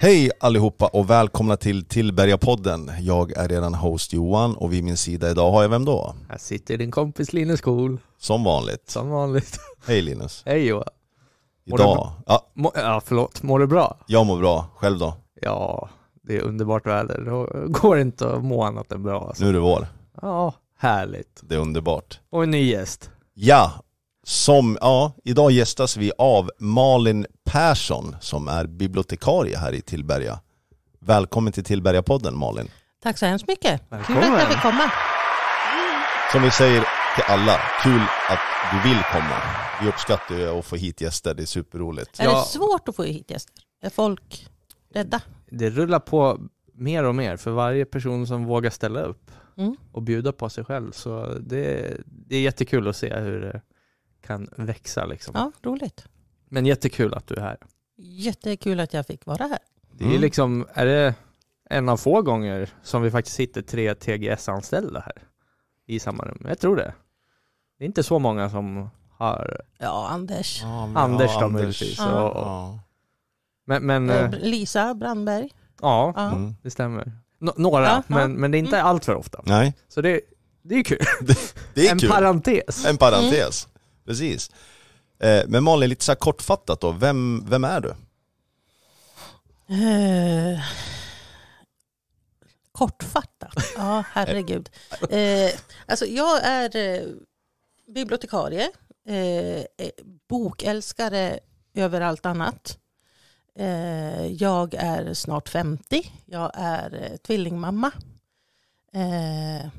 Hej allihopa och välkomna till Tillberga-podden. Jag är redan host Johan och vid min sida idag har jag vem då? Här sitter din kompis Linus Kohl. Som vanligt. Som vanligt. Hej Linus. Hej Johan. Mår idag. Ja. ja, förlåt. Mår du bra? Jag mår bra. Själv då? Ja, det är underbart väder. Det går inte att må annat än bra. Alltså. Nu är det vår. Ja, Härligt. Det är underbart. Och en ny gäst. Ja, som, ja, idag gästas vi av Malin Persson som är bibliotekarie här i Tillberga. Välkommen till Tillberga-podden Malin. Tack så hemskt mycket. Välkommen. Kul att jag fick komma. Som vi säger till alla, kul att du vill komma. Vi uppskattar ju att få hit gäster, det är superroligt. Är ja. det svårt att få hit gäster? Är folk rädda? Det rullar på mer och mer för varje person som vågar ställa upp Mm. och bjuda på sig själv. Så det, det är jättekul att se hur det kan växa. Liksom. Ja, roligt. Men jättekul att du är här. Jättekul att jag fick vara här. Det är, mm. liksom, är det en av få gånger som vi faktiskt sitter tre TGS-anställda här i samma rum. Jag tror det. Det är inte så många som har... Ja, Anders. Ja, Anders ja, då möjligtvis. Ja. Men, men, eh, eh, Lisa Brandberg. Ja, mm. det stämmer några, ja, men, ja. men det är inte mm. allt för ofta. Nej. Så det, det är kul. Det, det är en kul. parentes. En parentes, mm. precis. Eh, men Malin, lite så kortfattat då, vem, vem är du? Uh, kortfattat? Ja, herregud. Eh, alltså jag är eh, bibliotekarie, eh, eh, bokälskare över allt annat. Eh, jag är snart 50. Jag är eh, tvillingmamma. Eh, jag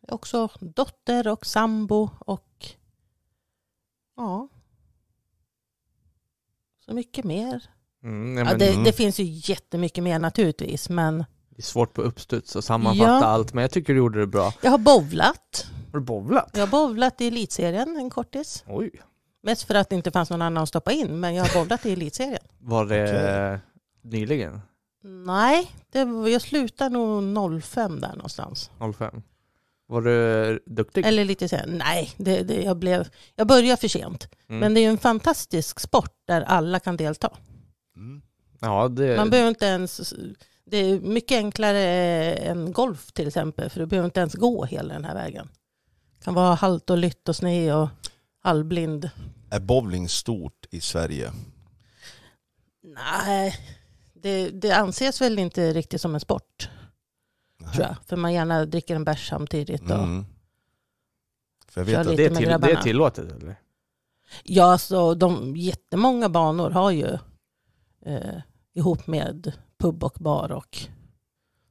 eh, är också dotter och sambo och ja. Så mycket mer. Mm, nej, men, ja, det, mm. det finns ju jättemycket mer naturligtvis men det är svårt på uppstuds att sammanfatta ja. allt, men jag tycker du gjorde det bra. Jag har bowlat. Har du bowlat? Jag har bowlat i elitserien, en kortis. Oj. Mest för att det inte fanns någon annan att stoppa in, men jag har bollat i elitserien. Var det okay. nyligen? Nej, det, var, jag slutade nog 05 där någonstans. 05? Var du duktig? Eller lite sen. Nej, det, det, jag, blev, jag började för sent. Mm. Men det är ju en fantastisk sport där alla kan delta. Mm. Ja, det... Man behöver inte ens... Det är mycket enklare än golf till exempel, för du behöver inte ens gå hela den här vägen. Det kan vara halt och lytt och sne och halvblind. Är bowling stort i Sverige? Nej, det, det anses väl inte riktigt som en sport. Tror jag. För man gärna dricker en bärs samtidigt. Och mm. För jag vet att det är, till, det är tillåtet eller? Ja, så de jättemånga banor har ju eh, ihop med pub och bar och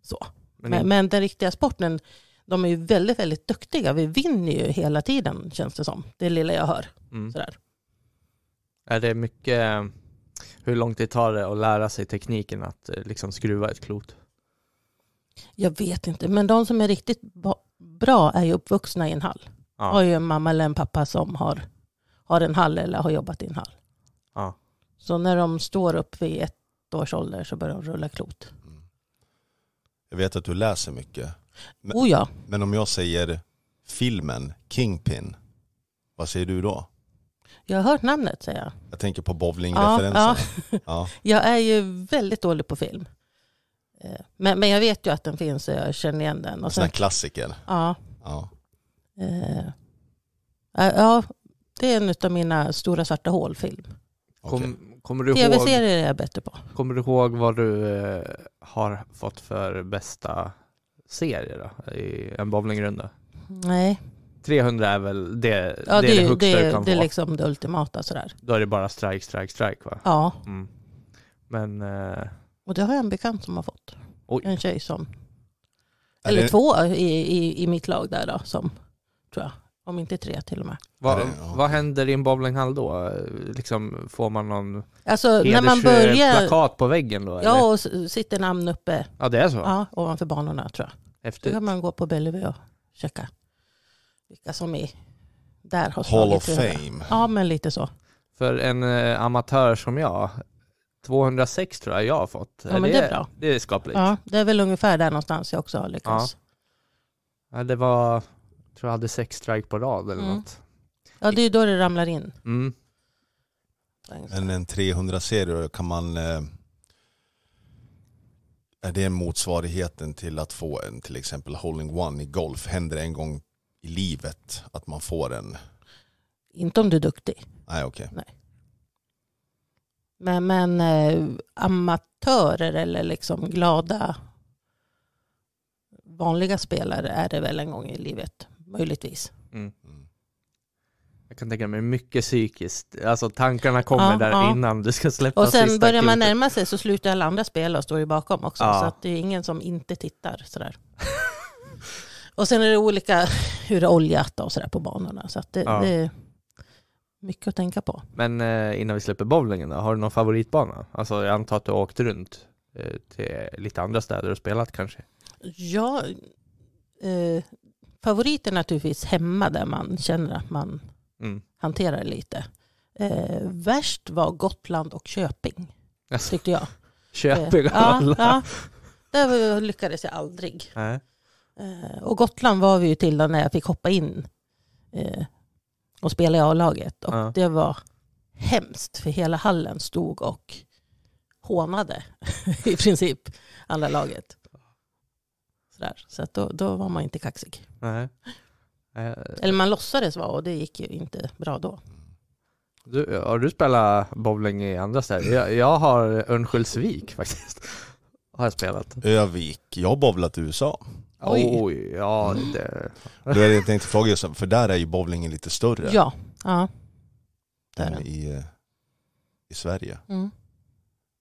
så. Men, men, men den riktiga sporten de är ju väldigt, väldigt duktiga. Vi vinner ju hela tiden känns det som. Det lilla jag hör. Mm. Sådär. Är det mycket hur lång tid tar det att lära sig tekniken att eh, liksom skruva ett klot? Jag vet inte, men de som är riktigt bra är ju uppvuxna i en hall. Ja. Har ju en mamma eller en pappa som har, har en hall eller har jobbat i en hall. Ja. Så när de står upp vid ett års ålder så börjar de rulla klot. Mm. Jag vet att du läser mycket. Men, oh ja. men om jag säger filmen Kingpin, vad säger du då? Jag har hört namnet säger jag. Jag tänker på bowlingreferenserna. Ja, ja. jag är ju väldigt dålig på film. Eh, men, men jag vet ju att den finns och jag känner igen den. Och sån här klassiker. Ja. Eh, ja. ja, det är en av mina stora svarta hål-film. Okay. Tv-serier är jag bättre på. Kommer du ihåg vad du eh, har fått för bästa serie då, i en bowlingrunda? Nej. 300 är väl det, ja, det, det, är det högsta det, du kan det få? Det är liksom det ultimata sådär. Då är det bara strike, strike, strike va? Ja. Mm. Men... Eh... Och det har jag en bekant som har fått. Oj. En tjej som... Eller två i, i, i mitt lag där då som, tror jag, om inte tre till och med. Vad, vad händer i en bowlinghall då? Liksom, får man någon alltså, när man börjar, plakat på väggen då? Ja, eller? och sitter namn uppe. Ja, det är så? Ja, ovanför banorna tror jag. Häftigt. Då kan man gå på Bellevue och checka vilka som är där. Har Hall of Fame. Ja, men lite så. För en eh, amatör som jag, 206 tror jag jag har fått. Ja, men det, det är bra. Det är skapligt. Ja, det är väl ungefär där någonstans jag också har lyckats. Ja. ja det var tror jag hade sex strike på rad eller mm. något. Ja, det är ju då det ramlar in. Mm. Men en 300-serie, kan man... Eh, är det motsvarigheten till att få en till exempel holding one i golf? Händer det en gång i livet att man får en? Inte om du är duktig. Nej, okej. Okay. Men, men eh, amatörer eller liksom glada vanliga spelare är det väl en gång i livet möjligtvis. Mm. mm. Jag kan tänka mig mycket psykiskt, alltså tankarna kommer ja, där ja. innan du ska släppa Och sen börjar man närma sig så slutar alla andra spela och står ju bakom också. Ja. Så att det är ingen som inte tittar sådär. och sen är det olika hur det är oljat och sådär på banorna. Så att det, det, är mycket att tänka på. Men eh, innan vi släpper bowlingen då, har du någon favoritbana? Alltså jag antar att du har åkt runt eh, till lite andra städer och spelat kanske? Ja, eh, favorit är naturligtvis hemma där man känner att man mm. hanterar lite. Eh, värst var Gotland och Köping, alltså, tyckte jag. Köping eh, alla. Ja, ja, där lyckades jag aldrig. Nej. Eh, och Gotland var vi ju till när jag fick hoppa in eh, och spela i A-laget. Och ja. det var hemskt, för hela hallen stod och hånade i princip, andra laget sådär. Så att då, då var man inte kaxig. Nej. Eller man låtsades vara och det gick ju inte bra då. Du, har du spelat bowling i andra städer? Jag, jag har Örnsköldsvik faktiskt. Har jag spelat. Övik. Jag har bowlat i USA. Oj. Oj ja. Det... Då hade jag tänkt fråga för där är ju bowlingen lite större. Ja. ja. Än i, eh, i Sverige. Mm.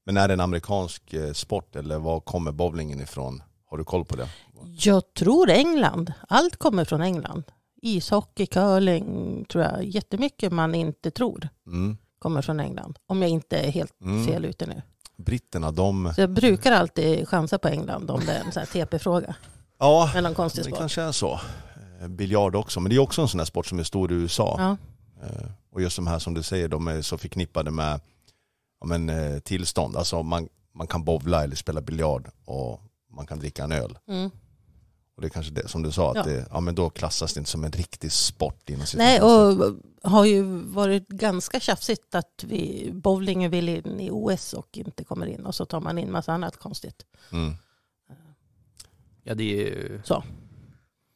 Men är det en amerikansk eh, sport eller var kommer bowlingen ifrån? Har du koll på det? Jag tror England. Allt kommer från England. Ishockey, curling tror jag. Jättemycket man inte tror mm. kommer från England. Om jag inte är helt mm. fel ute nu. Britterna de... Så jag brukar alltid chansa på England om det är en TP-fråga. ja, Men någon konstig det kanske är så. Eh, biljard också, men det är också en sån här sport som är stor i USA. Ja. Eh, och just de här som du säger, de är så förknippade med ja, men, eh, tillstånd. Alltså man, man kan bovla eller spela biljard och man kan dricka en öl. Mm. Och det är kanske det som du sa, att ja. Det, ja, men då klassas det inte som en riktig sport. Inom Nej, och har ju varit ganska tjafsigt att vi, bowlingen vill in i OS och inte kommer in och så tar man in massa annat konstigt. Mm. Ja, det är ju... Så.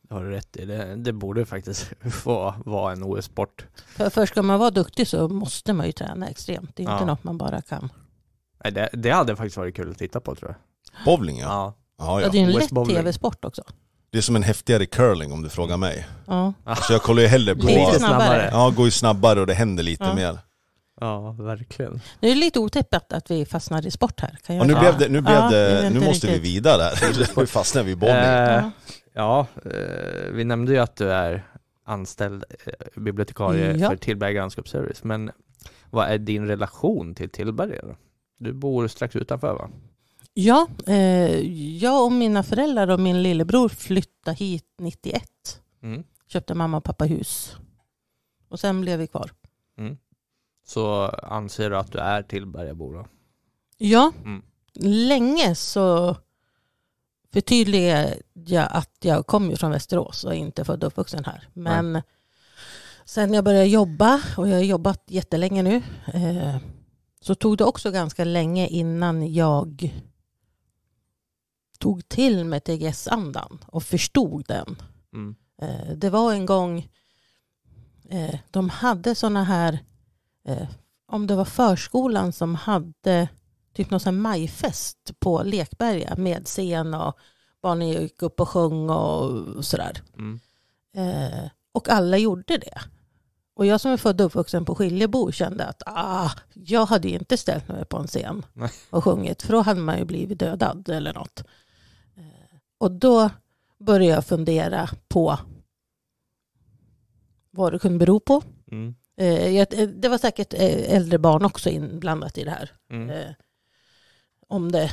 Det har du rätt i. Det, det borde faktiskt få vara en OS-sport. För, för ska man vara duktig så måste man ju träna extremt. Det är ja. inte något man bara kan. Nej, det, det hade faktiskt varit kul att titta på tror jag. Bowling ja. Ja, det är en West lätt tv-sport också. Det är som en häftigare curling om du frågar mig. Ja. Så alltså, jag kollar ju hellre på... Lite snabbare. Ja, går ju snabbare och det händer lite ja. mer. Ja, verkligen. Nu är det lite otippat att vi fastnar i sport här. Kan jag ja, nu blev det, nu, blev ja, nu måste riktigt. vi vidare här. Nu fastnar vi i bowling. Eh, ja, vi nämnde ju att du är anställd eh, bibliotekarie ja. för Tillberga landskapsservice. Men vad är din relation till Tillberga? Du bor strax utanför va? Ja, eh, jag och mina föräldrar och min lillebror flyttade hit 91. Mm. Köpte mamma och pappa hus. Och sen blev vi kvar. Mm. Så anser du att du är Tillbergabo då? Ja, mm. länge så förtydligade jag att jag kom ju från Västerås och inte född och uppvuxen här. Men Nej. sen jag började jobba och jag har jobbat jättelänge nu eh, så tog det också ganska länge innan jag tog till mig TGS-andan och förstod den. Mm. Eh, det var en gång eh, de hade sådana här, eh, om det var förskolan som hade typ någon sån majfest på Lekberga med scen och barnen gick upp och sjöng och sådär. Mm. och alla gjorde det. Och jag som är född och uppvuxen på Skiljebo kände att ah, jag hade inte ställt mig på en scen och sjungit, för då hade man ju blivit dödad eller något. Och då började jag fundera på vad det kunde bero på. Mm. Eh, eh, det var säkert eh, äldre barn också inblandat i det här. Mm. Om det.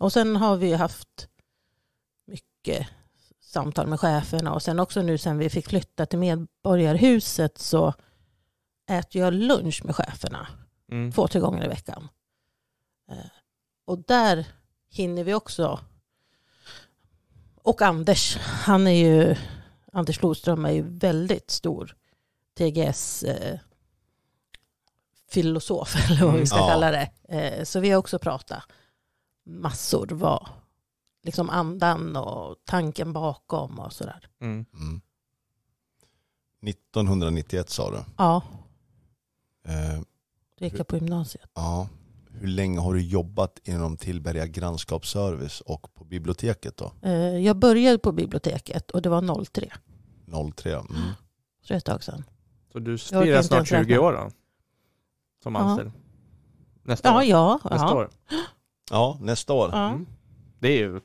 Och sen har vi haft mycket samtal med cheferna och sen också nu sen vi fick flytta till Medborgarhuset så äter jag lunch med cheferna mm. två, tre gånger i veckan. Och där hinner vi också och Anders, han är ju, Anders Loström är ju väldigt stor TGS eh, filosof eller vad vi ska mm. ja. kalla det. Eh, så vi har också pratat massor vad liksom andan och tanken bakom och sådär. Mm. Mm. 1991 sa du? Ja. Eh, Reka på gymnasiet. Ja, hur länge har du jobbat inom Tillberga grannskapsservice och på biblioteket då? Eh, jag började på biblioteket och det var 03. 03, mm. Så det är ett tag sedan. Så du stirrar snart 20 år då? Som anställd? Ja. Nästa ja, år? Ja, nästa ja. år? Ja, nästa år. Ja. Mm. Det är ju... En,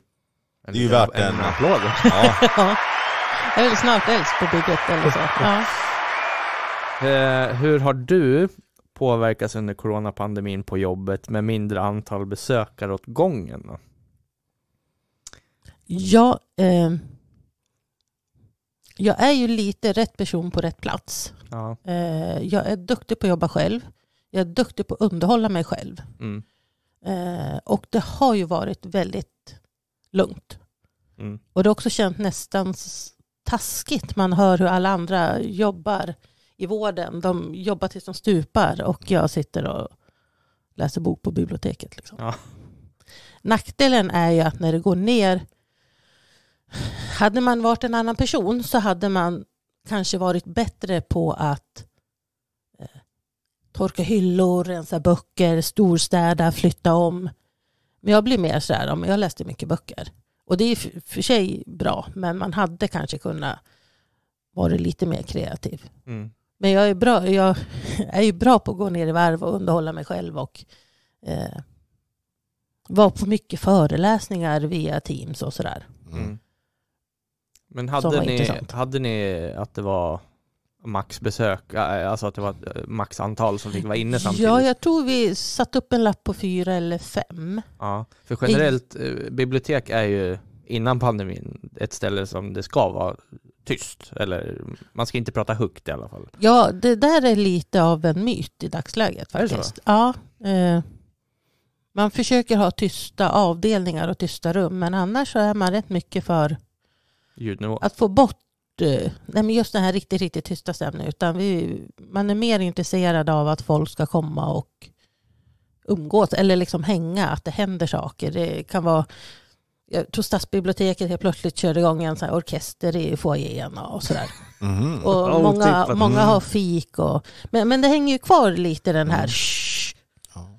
det är ju värt en, en applåd. Ja. Jag är snart äldst på bygget eller så. Ja. Eh, hur har du påverkas under coronapandemin på jobbet med mindre antal besökare åt gången? Ja, eh, jag är ju lite rätt person på rätt plats. Ja. Eh, jag är duktig på att jobba själv. Jag är duktig på att underhålla mig själv. Mm. Eh, och det har ju varit väldigt lugnt. Mm. Och det har också känts nästan taskigt. Man hör hur alla andra jobbar i vården, de jobbar tills de stupar och jag sitter och läser bok på biblioteket. Liksom. Ja. Nackdelen är ju att när det går ner, hade man varit en annan person så hade man kanske varit bättre på att eh, torka hyllor, rensa böcker, storstäda, flytta om. Men jag blir mer sådär, jag läste mycket böcker. Och det är för, för sig bra, men man hade kanske kunnat vara lite mer kreativ. Mm. Men jag är, bra, jag är ju bra på att gå ner i varv och underhålla mig själv och eh, vara på mycket föreläsningar via Teams och sådär. Mm. mm. Men hade ni, hade ni att det var max besök, eh, alltså att det var eh, max antal som fick vara inne samtidigt? Ja, jag tror vi satte upp en lapp på fyra eller fem. Ja, för generellt, eh, bibliotek är ju innan pandemin ett ställe som det ska vara tyst. Eller man ska inte prata högt i alla fall. Ja, det där är lite av en myt i dagsläget faktiskt. Ja, eh, man försöker ha tysta avdelningar och tysta rum, men annars så är man rätt mycket för Ljudnivå. att få bort eh, nej men just den här riktigt, riktigt tysta stämningen. Utan vi, man är mer intresserad av att folk ska komma och umgås eller liksom hänga, att det händer saker. Det kan vara jag tror stadsbiblioteket helt plötsligt körde igång en sån orkester i foajén och sådär. Mm. Och oh, många, typ. många mm. har fik och, men, men det hänger ju kvar lite den här mm. shh,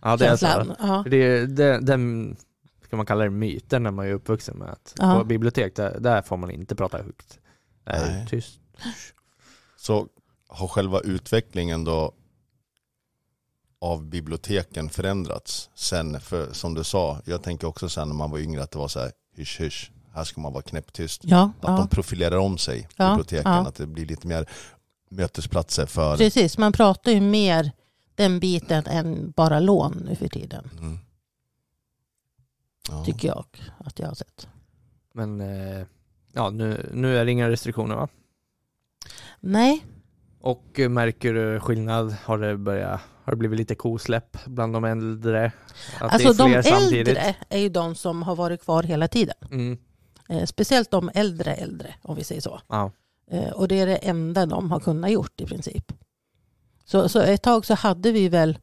ja, det Är så. Ja. Det, är, det, den, kan man kalla det myten när man är uppvuxen med att ja. på bibliotek där, där, får man inte prata högt. Det är tyst. Så har själva utvecklingen då av biblioteken förändrats sen, för, som du sa, jag tänker också sen när man var yngre att det var så här, hysch hysch, här ska man vara knäpptyst. Ja, att ja. de profilerar om sig, ja, biblioteken, ja. att det blir lite mer mötesplatser för... Precis, man pratar ju mer den biten än bara lån nu för tiden. Mm. Ja. Tycker jag att jag har sett. Men eh, ja, nu, nu är det inga restriktioner va? Nej, och eh, märker du skillnad? Har det, börjat, har det blivit lite kosläpp bland de äldre? Att alltså de äldre samtidigt? är ju de som har varit kvar hela tiden. Mm. Eh, speciellt de äldre äldre, om vi säger så. Ja. Eh, och det är det enda de har kunnat gjort i princip. Så, så ett tag så hade vi väl,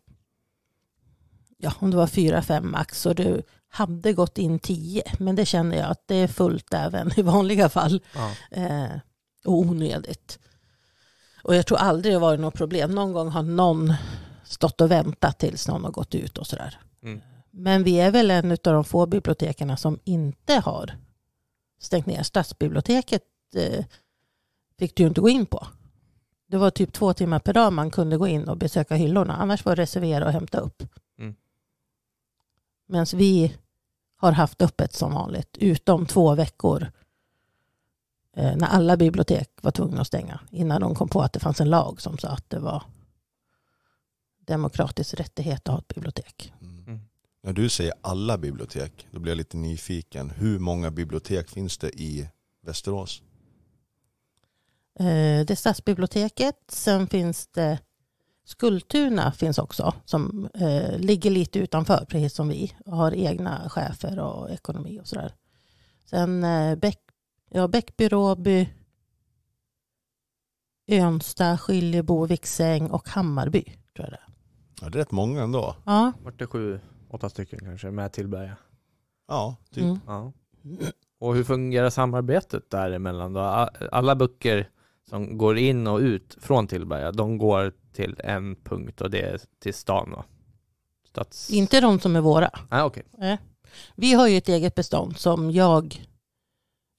ja om det var fyra, fem max, och du hade gått in tio, men det känner jag att det är fullt även i vanliga fall. Ja. Eh, och onödigt. Och jag tror aldrig det har varit något problem. Någon gång har någon stått och väntat tills någon har gått ut och sådär. Mm. Men vi är väl en av de få bibliotekerna som inte har stängt ner. Stadsbiblioteket eh, fick du ju inte gå in på. Det var typ två timmar per dag man kunde gå in och besöka hyllorna. Annars var det reservera och hämta upp. Mm. Medan vi har haft öppet som vanligt, utom två veckor Eh, när alla bibliotek var tvungna att stänga. Innan de kom på att det fanns en lag som sa att det var demokratisk rättighet att ha ett bibliotek. Mm. När du säger alla bibliotek, då blir jag lite nyfiken. Hur många bibliotek finns det i Västerås? Eh, det är Stadsbiblioteket, sen finns det Skultuna finns också, som eh, ligger lite utanför, precis som vi, och har egna chefer och ekonomi och sådär. Sen eh, Bäck Ja, Bäckby, Råby, Önsta, Skiljebo, Viksäng och Hammarby. Tror jag det. Ja, det är rätt många ändå. Ja, Vart det sju, åtta stycken kanske med Tillberga? Ja, typ. mm. Ja. Och hur fungerar samarbetet däremellan då? Alla böcker som går in och ut från Tillberga, de går till en punkt och det är till stan va? Stads... inte de som är våra. Ah, Nej, okej. Vi har ju ett eget bestånd som jag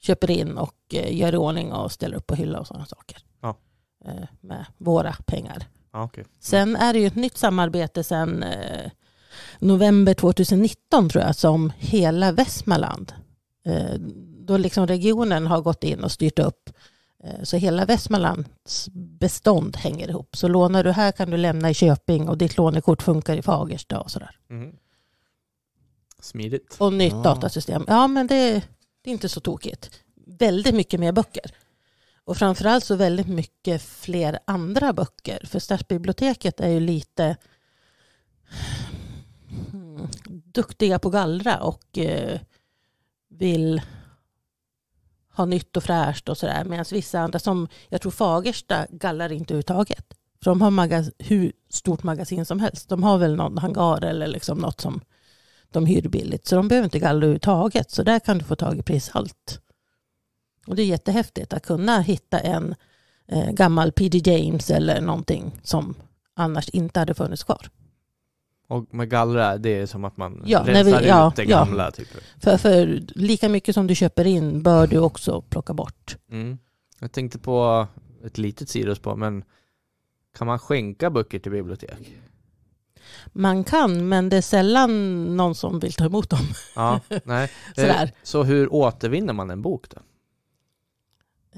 köper in och eh, gör i ordning och ställer upp på hylla och sådana saker. Ja. Eh, med våra pengar. Ja, okay. mm. Sen är det ju ett nytt samarbete sen eh, november 2019 tror jag som hela Västmanland. Då liksom regionen har gått in och styrt upp så hela Västmanlands bestånd hänger ihop. Så lånar du här kan du lämna i Köping och ditt lånekort funkar i Fagersta och sådär. Mm. Smidigt. Och nytt ja. datasystem. Ja men det det är inte så tokigt. Väldigt mycket mer böcker. Och framförallt så väldigt mycket fler andra böcker. För Stadsbiblioteket är ju lite hmm, duktiga på gallra och eh, vill ha nytt och fräscht och sådär. Medan vissa andra, som jag tror Fagersta, gallrar inte överhuvudtaget. För de har hur stort magasin som helst. De har väl någon hangar eller liksom något som de hyr billigt. Så de behöver inte gallra överhuvudtaget. Så där kan du få tag i prishalt. Och det är jättehäftigt att kunna hitta en eh, gammal P.D. James eller någonting som annars inte hade funnits kvar. Och med gallra, det är som att man ja, rensar vi, ja, ut det gamla? Ja. Typ. För, för, lika mycket som du köper in bör du också plocka bort. Mm. Jag tänkte på ett litet sidospår, men kan man skänka böcker till bibliotek? man kan, men det är sällan någon som vill ta emot dem. Ja, nej. Eh, Sådär. Så hur återvinner man en bok då?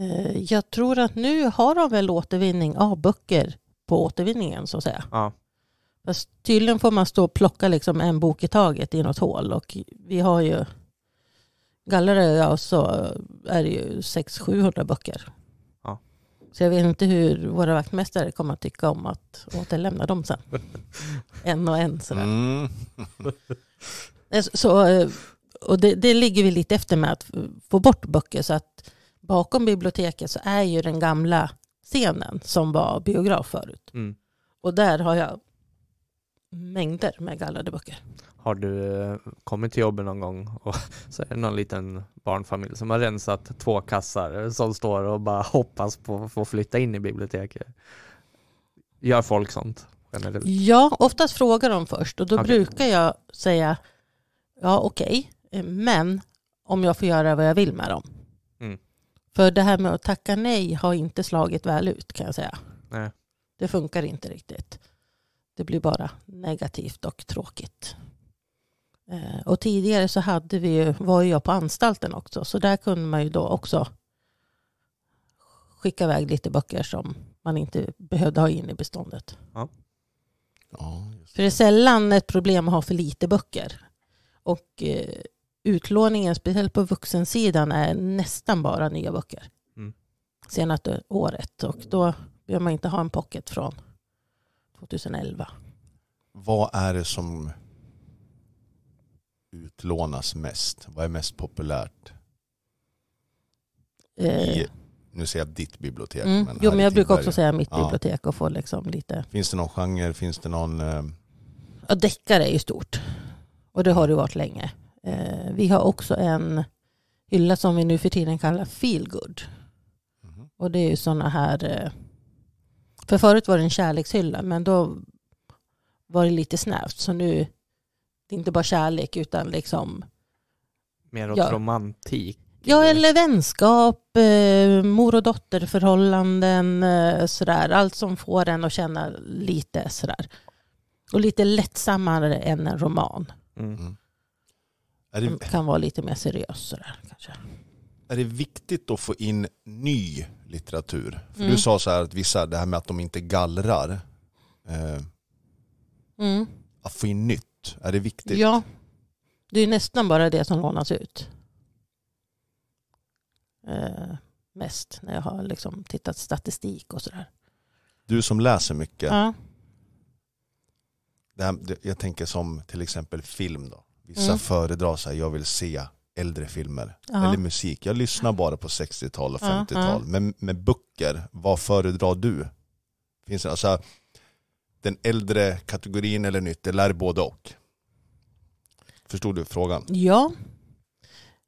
Eh, jag tror att nu har de väl återvinning av böcker på återvinningen så att säga. Ja. Fast tydligen får man stå och plocka liksom en bok i taget i något hål och vi har ju Galleröja så är det ju 600-700 böcker. Så jag vet inte hur våra vaktmästare kommer att tycka om att återlämna dem sen. en och en sådär. Mm. Eh, så, eh, och det, det, ligger vi lite efter med att få bort böcker. Så att bakom biblioteket så är ju den gamla scenen som var biograf förut. Mm. Och där har jag mängder med gallrade böcker har du eh, kommit till jobbet någon gång och så är det någon liten barnfamilj som har rensat två kassar som står och bara hoppas på att få flytta in i biblioteket. Gör folk sånt? Generellt? Ja, oftast frågar de först och då okay. brukar jag säga ja okej, okay, eh, men om jag får göra vad jag vill med dem. Mm. För det här med att tacka nej har inte slagit väl ut kan jag säga. Nej. Det funkar inte riktigt. Det blir bara negativt och tråkigt. Eh, och tidigare så hade vi ju, var jag på anstalten också, så där kunde man ju då också skicka iväg lite böcker som man inte behövde ha in i beståndet. Ja. Ja, det. För det är sällan ett problem att ha för lite böcker. Och eh, utlåningen, speciellt på vuxensidan, är nästan bara nya böcker. Mm. Senaste året. Och då behöver man inte ha en pocket från 2011. Vad är det som utlånas mest? Vad är mest populärt? Eh. I, nu säger jag ditt bibliotek. Mm. Men jo, men jag brukar också säga mitt ja. bibliotek och få liksom lite... Finns det någon genre? Finns det någon... Eh, ja, deckare är ju stort. Och det har det varit länge. Eh, vi har också en hylla som vi nu för tiden kallar feelgood. Mm. Och det är ju sådana här... För förut var det en kärlekshylla, men då var det lite snävt. Så nu det är inte bara kärlek utan liksom... Mer åt ja. romantik? Ja, eller vänskap, eh, mor och dotterförhållanden, eh, sådär. Allt som får en att känna lite sådär. Och lite lättsammare än en roman. Mm. mm. Som kan vara lite mer seriös sådär kanske. Är det viktigt att få in ny litteratur? För mm. Du sa så här att vissa, det här med att de inte gallrar. Eh, mm. Att få in nytt. Är det viktigt? Ja, det är nästan bara det som lånas ut. Eh, mest när jag har liksom tittat statistik och sådär. Du som läser mycket. Ja. Det här, jag tänker som till exempel film då. Vissa mm. föredrar så här, jag vill se äldre filmer ja. eller musik. Jag lyssnar bara på 60-tal och 50-tal. Ja, ja. Men med böcker, vad föredrar du? Finns det, alltså, den äldre kategorin eller nytt? det lär både och? Förstod du frågan? Ja.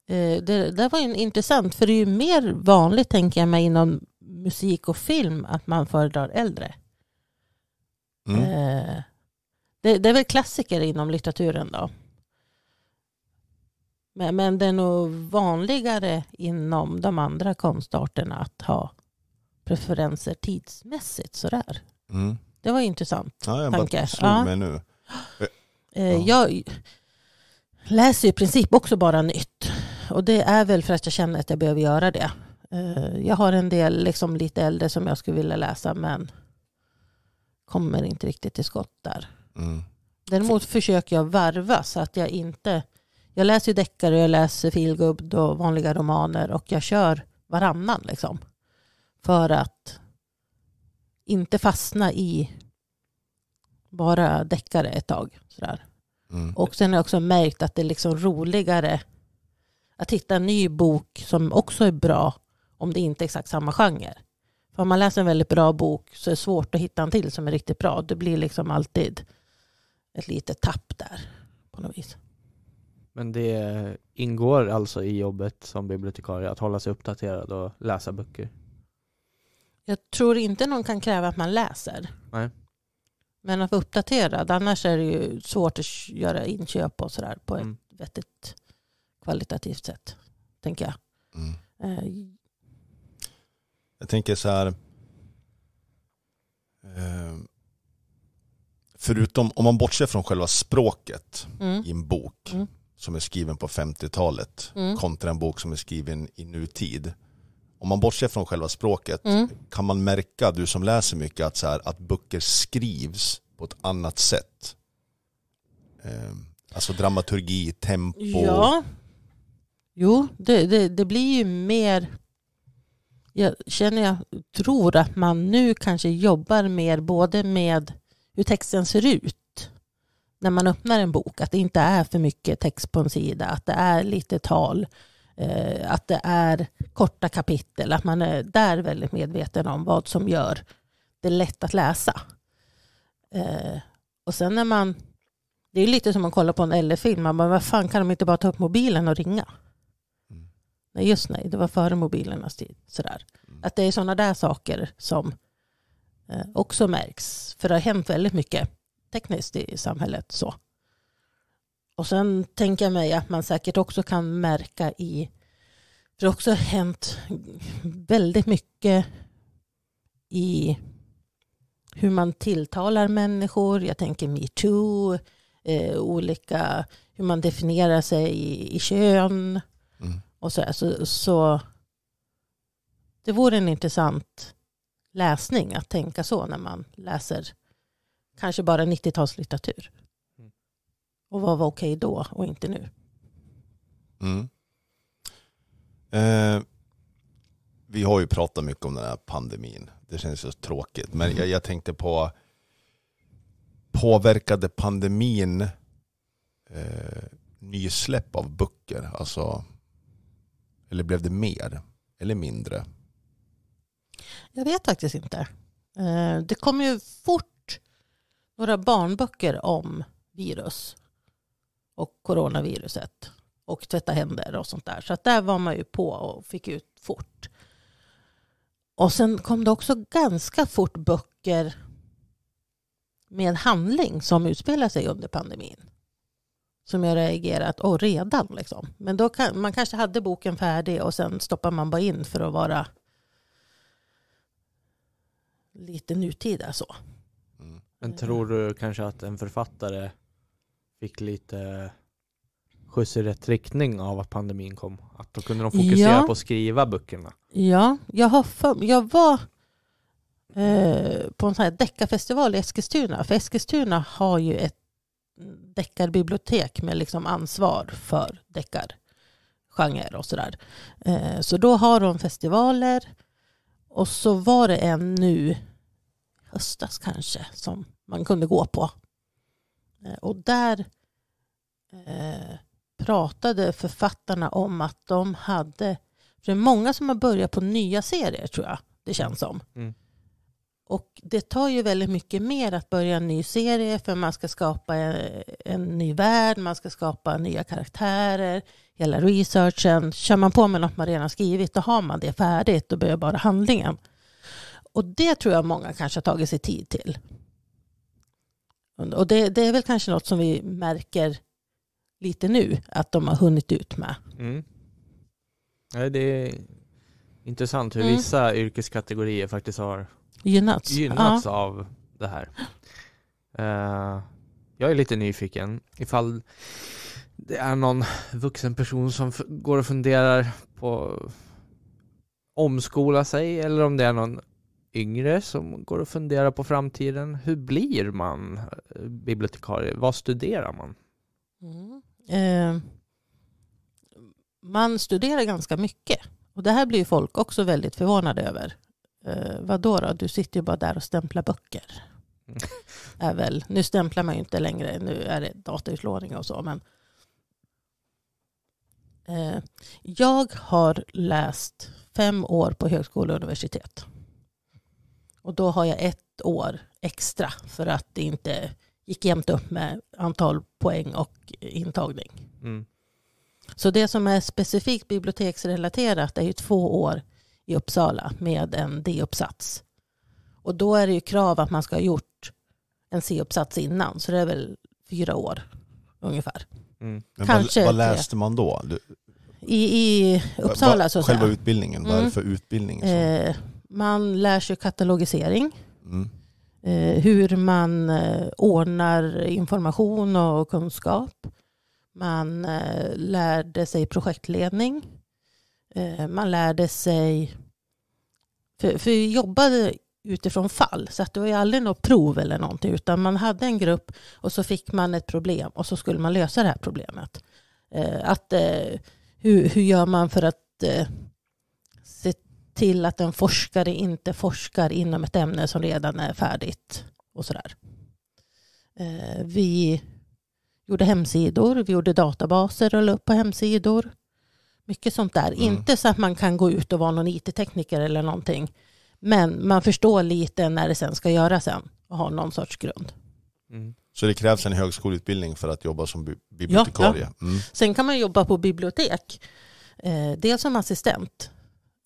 Eh, det där var ju intressant, för det är ju mer vanligt, tänker jag mig, inom musik och film att man föredrar äldre. Mm. Eh, det, det, är väl klassiker inom litteraturen då. Men, men det är nog vanligare inom de andra konstarterna att ha preferenser tidsmässigt sådär. Mm. Det var intressant ja, jag tanke. Bara slog ja. mig nu. Eh, ja. Jag läser i princip också bara nytt. Och det är väl för att jag känner att jag behöver göra det. Eh, jag har en del liksom, lite äldre som jag skulle vilja läsa men kommer inte riktigt till skott där. Mm. Däremot försöker jag varva så att jag inte... Jag läser ju deckare, jag läser filgubb och vanliga romaner och jag kör varannan. Liksom, för att inte fastna i bara deckare ett tag. Sådär. Mm. Och sen har jag också märkt att det är liksom roligare att hitta en ny bok som också är bra om det inte är exakt samma genre. För om man läser en väldigt bra bok så är det svårt att hitta en till som är riktigt bra. Det blir liksom alltid ett litet tapp där på något vis. Men det ingår alltså i jobbet som bibliotekarie att hålla sig uppdaterad och läsa böcker? Jag tror inte någon kan kräva att man läser. Nej. Men att vara uppdaterad. Annars är det ju svårt att göra inköp och sådär på mm. ett vettigt kvalitativt sätt. Tänker jag. Mm. Eh. Jag tänker så här. Eh, förutom, om man bortser från själva språket mm. i en bok mm. som är skriven på 50-talet mm. kontra en bok som är skriven i nutid. Mm om man bortser från själva språket, mm. kan man märka, du som läser mycket, att, så här, att böcker skrivs på ett annat sätt? Eh, alltså dramaturgi, tempo. Ja. Jo, det, det, det blir ju mer jag känner jag tror att man nu kanske jobbar mer både med hur texten ser ut när man öppnar en bok, att det inte är för mycket text på en sida, att det är lite tal, eh, att det är korta kapitel, att man är där väldigt medveten om vad som gör det lätt att läsa. Eh, och sen när man, det är lite som att kolla på en LF-film, man bara, vad fan kan de inte bara ta upp mobilen och ringa? Mm. Nej just nej, det var före mobilernas tid. Sådär. Mm. Att det är sådana där saker som eh, också märks, för det har hänt väldigt mycket tekniskt i samhället. så. Och sen tänker jag mig att man säkert också kan märka i, för det har också hänt väldigt mycket i hur man tilltalar människor. Jag tänker metoo, eh, olika, hur man definierar sig i, i kön mm. och så, så, så det vore en intressant läsning att tänka så när man läser kanske bara 90-talslitteratur. Och vad var okej då och inte nu? Mm. Eh, vi har ju pratat mycket om den här pandemin. Det känns så tråkigt. Men jag, jag tänkte på, påverkade pandemin eh, nysläpp av böcker? Alltså, eller blev det mer eller mindre? Jag vet faktiskt inte. Eh, det kom ju fort några barnböcker om virus och coronaviruset och tvätta händer och sånt där. Så att där var man ju på och fick ut fort. Och sen kom det också ganska fort böcker med handling som utspelar sig under pandemin. Som jag reagerat, och redan liksom. Men då kan, man kanske hade boken färdig och sen stoppar man bara in för att vara lite nutida så. Mm. Men tror du kanske att en författare fick lite skjuts i rätt riktning av att pandemin kom. Att då kunde de fokusera ja. på att skriva böckerna. Ja, jag, har för, jag var eh, på en sån här deckarfestival i Eskilstuna. För Eskilstuna har ju ett deckarbibliotek med liksom ansvar för deckargenre och sådär. Eh, så då har de festivaler och så var det en nu höstas kanske som man kunde gå på Eh, och där eh, pratade författarna om att de hade, för det är många som har börjat på nya serier tror jag det känns som. Mm. Och det tar ju väldigt mycket mer att börja en ny serie för man ska skapa en, eh, en ny värld, man ska skapa nya karaktärer, hela researchen. Kör man på med något man redan skrivit då har man det färdigt, då börjar bara handlingen. Och det tror jag många kanske har tagit sig tid till. Och det, det, är väl kanske något som vi märker lite nu, att de har hunnit ut med. Mm. det är intressant hur mm. vissa yrkeskategorier faktiskt har gynnats, gynnats ja. av det här. Eh, jag är lite nyfiken ifall det är någon vuxen person som går och funderar på omskola sig eller om det är någon yngre som går och funderar på framtiden. Hur blir man eh, bibliotekarie? Vad studerar man? Mm. Eh, man studerar ganska mycket. Och det här blir folk också väldigt förvånade över. Eh, vadå då? Du sitter ju bara där och stämplar böcker. Mm. är väl, nu stämplar man ju inte längre, nu är det datautlåning och så. Men, eh, jag har läst fem år på högskola och universitet. Och då har jag ett år extra för att det inte gick jämnt upp med antal poäng och intagning. Mm. Så det som är specifikt biblioteksrelaterat är ju två år i Uppsala med en D-uppsats. Och då är det ju krav att man ska ha gjort en C-uppsats innan, så det är väl fyra år ungefär. Mm. Kanske vad, vad läste man då? Du... I, I Uppsala va, va, så att Själva säga. utbildningen, vad är det mm. för utbildning? Som... Eh, man lär sig katalogisering. Mm. Eh, hur man eh, ordnar information och kunskap. Man eh, lärde sig projektledning. Man lärde sig... För, för vi jobbade utifrån fall. Så att det var ju aldrig något prov eller någonting. Utan man hade en grupp och så fick man ett problem och så skulle man lösa det här problemet. att, hur, hur gör man för att till att en forskare inte forskar inom ett ämne som redan är färdigt. Och sådär. Eh, vi gjorde hemsidor, vi gjorde databaser och la upp på hemsidor. Mycket sånt där. Mm. Inte så att man kan gå ut och vara någon IT-tekniker eller någonting. Men man förstår lite när det sen ska göras sen och har någon sorts grund. Mm. Så det krävs en högskoleutbildning för att jobba som bibliotekarie? Ja, ja. Mm. Sen kan man jobba på bibliotek. Eh, dels som assistent.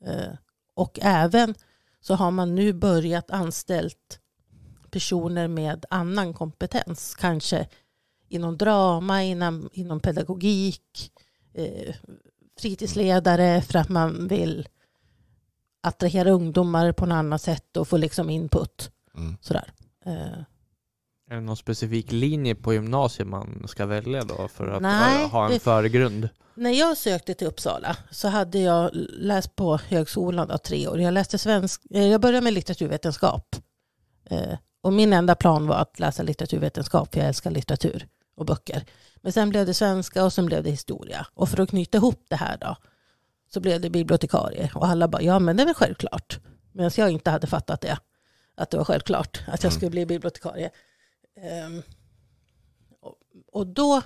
Eh, och även så har man nu börjat anställt personer med annan kompetens, kanske inom drama, inom, inom pedagogik, eh, fritidsledare för att man vill attrahera ungdomar på något annat sätt och få liksom input. Mm. Sådär. Eh, är det någon specifik linje på gymnasiet man ska välja då för att Nej, ha en det... föregrund? När jag sökte till Uppsala så hade jag läst på högskolan av tre år. Jag, läste svensk, eh, jag började med litteraturvetenskap. Eh, och min enda plan var att läsa litteraturvetenskap, för jag älskar litteratur och böcker. Men sen blev det svenska och sen blev det historia. Och för att knyta ihop det här då, så blev det bibliotekarie. Och alla bara, ja men det är väl självklart. Medan jag inte hade fattat det, att det var självklart att jag mm. skulle bli bibliotekarie. Ehm, och då,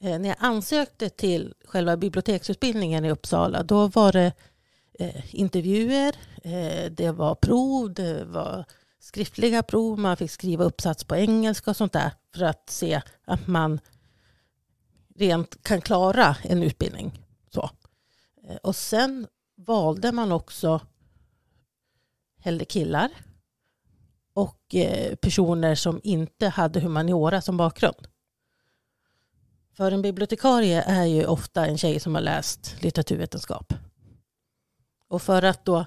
eh, när jag ansökte till själva biblioteksutbildningen i Uppsala, då var det eh, intervjuer, eh, det var prov, det var skriftliga prov, man fick skriva uppsats på engelska och sånt där för att se att man rent kan klara en utbildning. Så. Och sen valde man också hellre killar Eh, personer som inte hade humaniora som bakgrund. För en bibliotekarie är ju ofta en tjej som har läst litteraturvetenskap. Och för att då,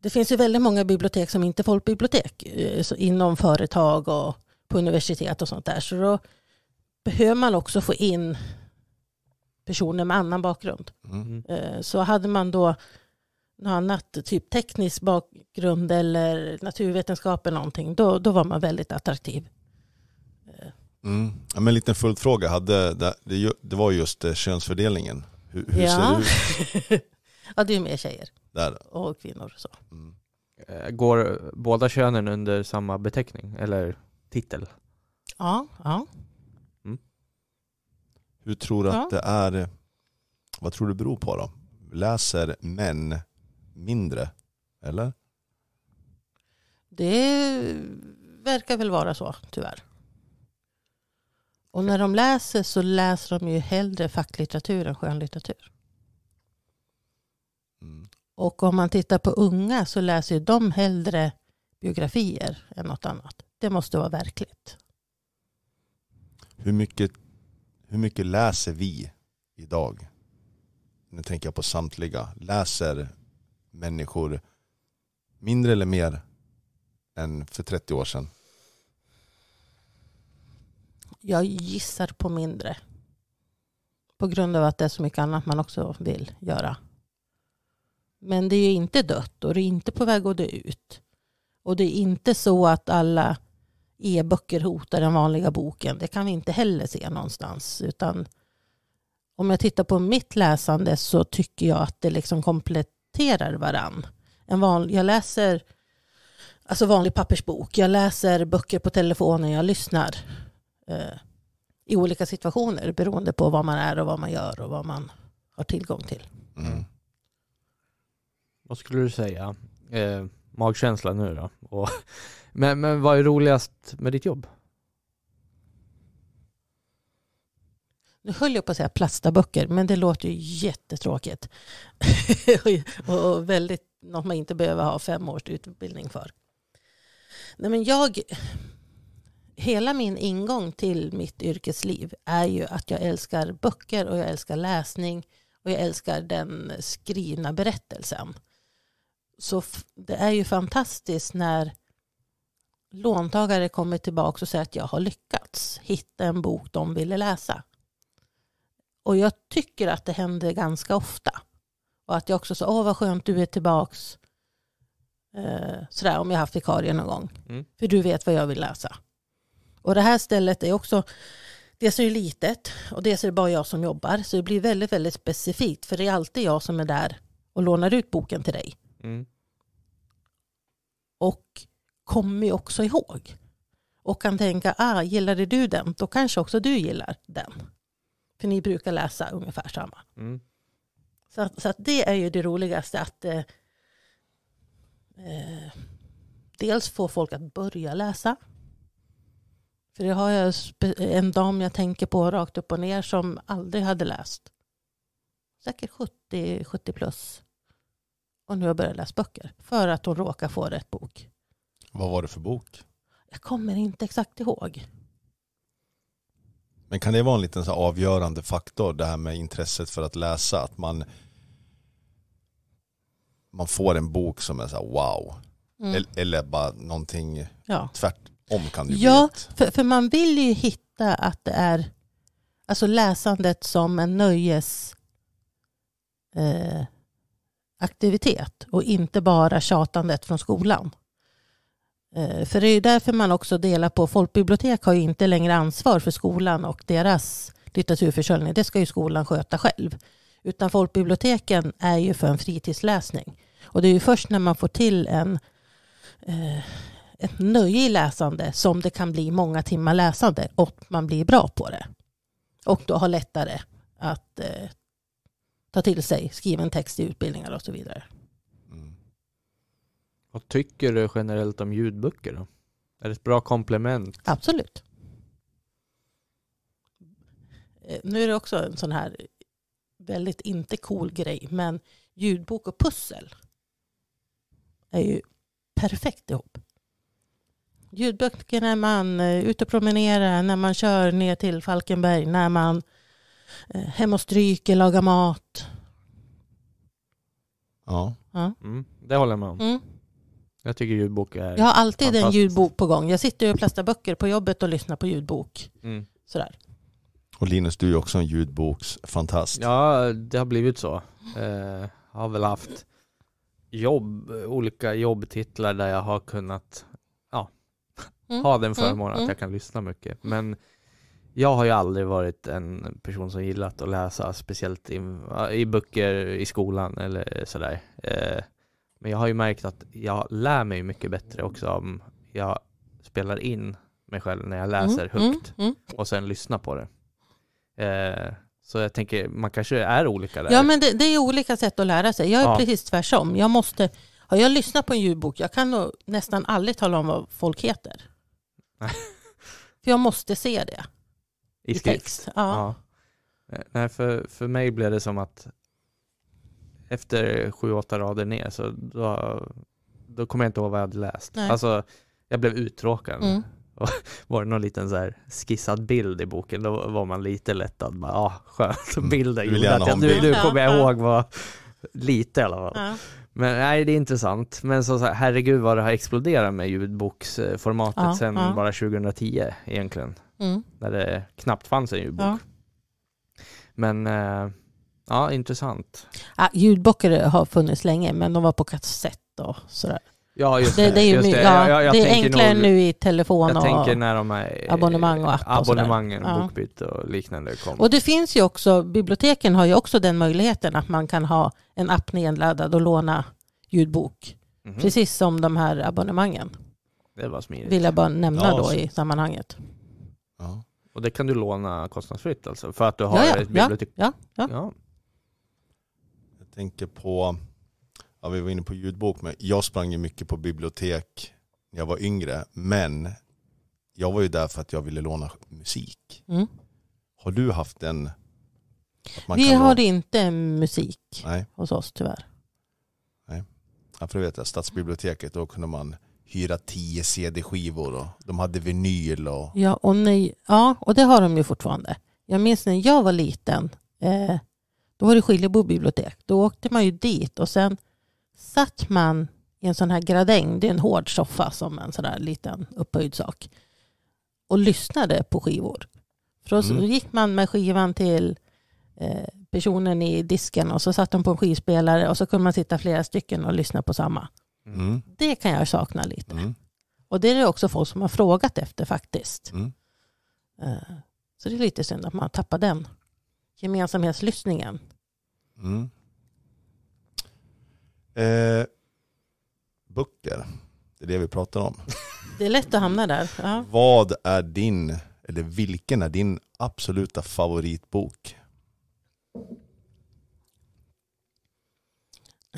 det finns ju väldigt många bibliotek som inte är folkbibliotek eh, inom företag och på universitet och sånt där. Så då behöver man också få in personer med annan bakgrund. Mm. Eh, så hade man då något annat, typ teknisk bakgrund eller naturvetenskap eller någonting, då, då var man väldigt attraktiv. Mm. Ja, men en liten följdfråga, det, det var just eh, könsfördelningen. Hur, hur ja. ser det ut? ja, det är mer tjejer Där. och kvinnor. Så. Mm. Eh, går båda könen under samma beteckning eller titel? Ja. ja. Mm. Hur tror du att ja. det är, vad tror du beror på då? Läser män mindre? Eller? Det verkar väl vara så, tyvärr. Och när de läser så läser de ju hellre facklitteratur än skönlitteratur. Mm. Och om man tittar på unga så läser ju de hellre biografier än något annat. Det måste vara verkligt. Hur mycket, hur mycket läser vi idag? Nu tänker jag på samtliga. Läser människor mindre eller mer än för 30 år sedan? Jag gissar på mindre. På grund av att det är så mycket annat man också vill göra. Men det är ju inte dött och det är inte på väg att dö ut. Och det är inte så att alla e-böcker hotar den vanliga boken. Det kan vi inte heller se någonstans. Utan om jag tittar på mitt läsande så tycker jag att det liksom komplett, relaterar varann. En van, jag läser alltså vanlig pappersbok, jag läser böcker på telefonen, jag lyssnar eh, i olika situationer beroende på vad man är och vad man gör och vad man har tillgång till. Mm. Vad skulle du säga? Eh, magkänsla nu då. Och, men, men vad är roligast med ditt jobb? nu höll jag på att säga plastaböcker, men det låter ju jättetråkigt. och väldigt, något man inte behöver ha fem års utbildning för. Nej, men jag, hela min ingång till mitt yrkesliv är ju att jag älskar böcker och jag älskar läsning och jag älskar den skrivna berättelsen. Så det är ju fantastiskt när låntagare kommer tillbaka och säger att jag har lyckats hitta en bok de ville läsa. Och jag tycker att det händer ganska ofta. Och att jag också sa, åh vad skönt du är tillbaks. Eh, sådär om jag haft vikarie någon gång. Mm. För du vet vad jag vill läsa. Och det här stället är också, dels är det litet och dels är det bara jag som jobbar. Så det blir väldigt, väldigt specifikt. För det är alltid jag som är där och lånar ut boken till dig. Mm. Och kommer också ihåg. Och kan tänka, ah, gillade du den? Då kanske också du gillar den. För ni brukar läsa ungefär samma. Mm. Så, så att det är ju det roligaste att eh, eh, dels få folk att börja läsa. För det har jag en dam jag tänker på rakt upp och ner som aldrig hade läst. Säkert 70, 70 plus. Och nu har börjat läsa böcker. För att hon råkar få rätt bok. Vad var det för bok? Jag kommer inte exakt ihåg. Men kan det vara en liten så avgörande faktor, det här med intresset för att läsa? Att man, man får en bok som är så här wow. Mm. Eller, eller bara någonting ja. tvärtom kan det ju Ja, bli för, för man vill ju hitta att det är alltså läsandet som en nöjesaktivitet eh, och inte bara tjatandet från skolan. Eh, för det är ju därför man också delar på, folkbibliotek har ju inte längre ansvar för skolan och deras litteraturförsörjning. Det ska ju skolan sköta själv. Utan folkbiblioteken är ju för en fritidsläsning. Och det är ju först när man får till en, eh, ett nöje i läsande som det kan bli många timmar läsande och man blir bra på det. Och då har lättare att eh, ta till sig skriven text i utbildningar och så vidare. Vad tycker du generellt om ljudböcker då? Är det ett bra komplement? Absolut. Eh, nu är det också en sån här väldigt inte cool grej, men ljudbok och pussel är ju perfekt ihop. Ljudböcker när man är eh, ute och promenerar, när man kör ner till Falkenberg, när man är eh, hemma och stryker, lagar mat. Ja, ja. Mm, det håller man med om. Mm. Jag tycker ljudbok är Jag har alltid en ljudbok på gång. Jag sitter och plastar böcker på jobbet och lyssnar på ljudbok. Mm. Sådär. Och Linus, du är också en ljudboksfantast. Ja, det har blivit så. Jag eh, har väl haft jobb, olika jobbtitlar där jag har kunnat ja, mm. ha den förmånen mm. att mm. jag kan lyssna mycket. Men jag har ju aldrig varit en person som gillat att läsa, speciellt i, i böcker i skolan eller sådär. Eh, men jag har ju märkt att jag lär mig mycket bättre också om jag spelar in mig själv när jag läser mm, mm, högt mm, och sen lyssnar på det. Eh, så jag tänker, man kanske är olika där. Ja, men det, det är olika sätt att lära sig. Jag är ja. precis tvärtom. Jag måste, har jag lyssnat på en ljudbok, jag kan nog nästan aldrig tala om vad folk heter. för jag måste se det. I, i text. Ja. ja. Eh, nej, för, för mig blev det som att efter sju, åtta rader ner så då, då kommer jag inte ihåg vad jag hade läst. Nej. Alltså, jag blev uttråkad. Mm. Och var det någon liten så skissad bild i boken då var man lite lättad. Bara, ah, skönt, mm. bilden gjorde att jag, nu, nu kommer jag ihåg vad, lite i alla fall. Ja. Men nej, det är intressant. Men så, så här, herregud vad det har exploderat med ljudboksformatet ja, sen ja. bara 2010 egentligen. Mm. När det knappt fanns en ljudbok. Men eh, Ja, intressant. Ja, ljudböcker har funnits länge, men de var på kassett och sådär. Ja, just det. Det, det är, just det. Ja, jag, jag det är enklare nog, nu i telefon jag och tänker när de är abonnemang och app Abonnemangen, och BookBeat och liknande kommer. Och det finns ju också, biblioteken har ju också den möjligheten att man kan ha en app nedladdad och låna ljudbok. Mm -hmm. Precis som de här abonnemangen. Det var smidigt. Vill jag bara nämna ja, då i sammanhanget. Ja. Och det kan du låna kostnadsfritt alltså? För att du har ett bibliotek? ja. ja. ja tänker på, ja, vi var inne på ljudbok, men jag sprang ju mycket på bibliotek när jag var yngre. Men jag var ju där för att jag ville låna musik. Mm. Har du haft en? Vi har låna... inte musik Nej. hos oss tyvärr. Nej, ja, för du vet jag, stadsbiblioteket, då kunde man hyra tio CD-skivor och de hade vinyl. Och... Ja, och nej, ja, och det har de ju fortfarande. Jag minns när jag var liten, eh, då var det Skiljebo bibliotek. Då åkte man ju dit och sen satt man i en sån här gradäng. Det är en hård soffa som en sån där liten upphöjd sak. Och lyssnade på skivor. För då mm. gick man med skivan till eh, personen i disken och så satt de på en skivspelare och så kunde man sitta flera stycken och lyssna på samma. Mm. Det kan jag sakna lite. Mm. Och det är det också folk som har frågat efter faktiskt. Mm. Eh, så det är lite synd att man tappar den gemensamhetslyssningen. Mm. Eh, böcker, det är det vi pratar om. Det är lätt att hamna där. Ja. Vad är din, eller vilken är din absoluta favoritbok?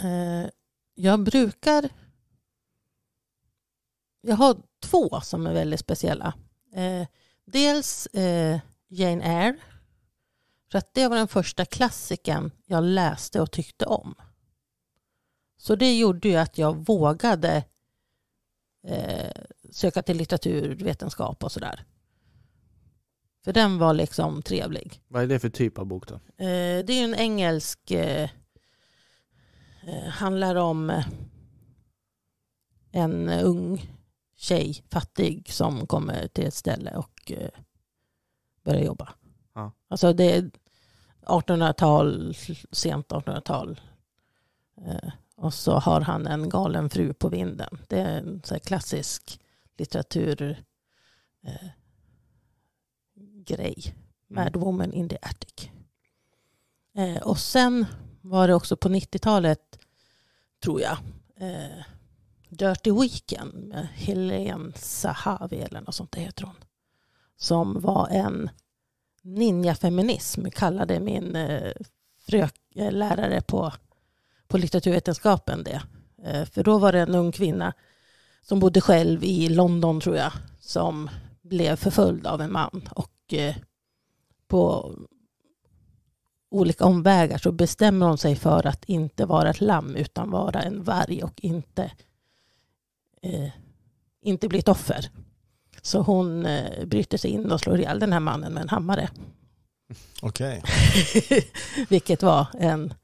Eh, jag brukar... Jag har två som är väldigt speciella. Eh, dels eh, Jane Eyre för att det var den första klassiken jag läste och tyckte om. Så det gjorde ju att jag vågade eh, söka till litteraturvetenskap och sådär. För den var liksom trevlig. Vad är det för typ av bok då? Eh, det är en engelsk, eh, eh handlar om eh, en ung tjej, fattig, som kommer till ett ställe och eh, börjar jobba. Alltså det är 1800-tal, sent 1800-tal. Eh, och så har han en galen fru på vinden. Det är en så klassisk litteraturgrej. Eh, grej. Mm. Mad Woman in the Attic. Eh, och sen var det också på 90-talet, tror jag, eh, Dirty Weekend med Helene Sahavi eller något sånt det heter hon. Som var en ninjafeminism kallade min eh, frök, eh, lärare på, på litteraturvetenskapen det. Eh, för då var det en ung kvinna som bodde själv i London tror jag som blev förföljd av en man och på olika omvägar så bestämmer hon sig för att inte vara ett lamm utan vara en varg och inte, inte bli ett offer. Så hon eh, bryter sig in och slår ihjäl den här mannen med en hammare. Okej. Okay. Vilket var en...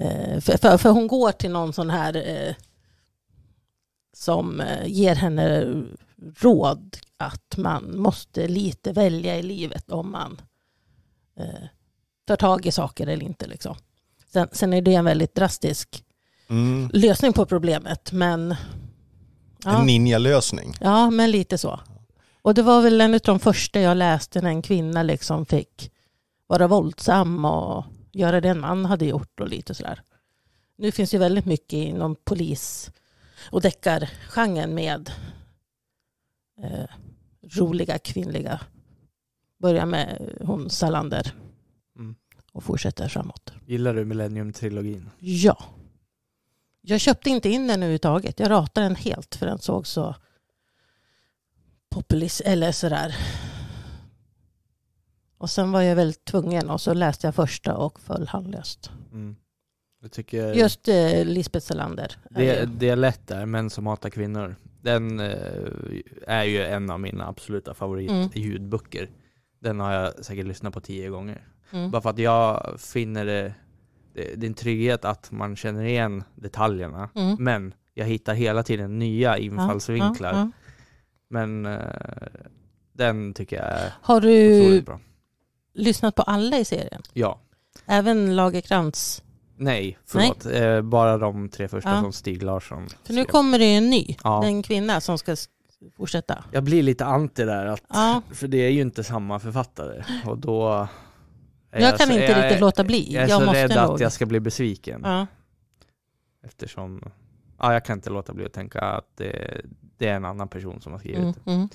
Eh, för, för, för, hon går till någon sån här eh, som ger henne råd att man måste lite välja i livet om man tar tag i saker eller inte. Liksom. Sen, sen är det en väldigt drastisk mm. lösning på problemet men Ja. En ninjalösning. Ja, men lite så. Och det var väl en av de första jag läste när en kvinna liksom fick vara våldsam och göra det en man hade gjort och lite sådär. Nu finns ju väldigt mycket inom polis och deckargenren med eh, roliga kvinnliga. Börja med hon Salander mm. och fortsätter framåt. Gillar du Millennium-trilogin? Ja. Jag köpte inte in den överhuvudtaget. Jag ratade den helt för den såg så populist eller sådär. Och sen var jag väldigt tvungen och så läste jag första och föll handlöst. Mm. Tycker, Just eh, Lisbeth Salander. Det, är lätt där, Män som hatar kvinnor. Den eh, är ju en av mina absoluta favoritljudböcker. Mm. Den har jag säkert lyssnat på tio gånger. Mm. Bara för att jag finner det det, är en trygghet att man känner igen detaljerna. Mm. Men jag hittar hela tiden nya infallsvinklar. Ja, ja, ja. Men eh, den tycker jag är Har du bra. lyssnat på alla i serien? Ja. Även Lagerkrantz? Nej, förlåt. Nej. Eh, bara de tre första ja. som Stig Larsson skrev. För nu kommer det ju en ny, ja. en kvinna som ska fortsätta. Jag blir lite anti där, att, ja. för det är ju inte samma författare. Och då jag, jag alltså, kan inte jag, riktigt låta bli. Jag är jag så rädd nog. att jag ska bli besviken. Ja. Eftersom, ja jag kan inte låta bli att tänka att det, det är en annan person som har skrivit mm, Mm.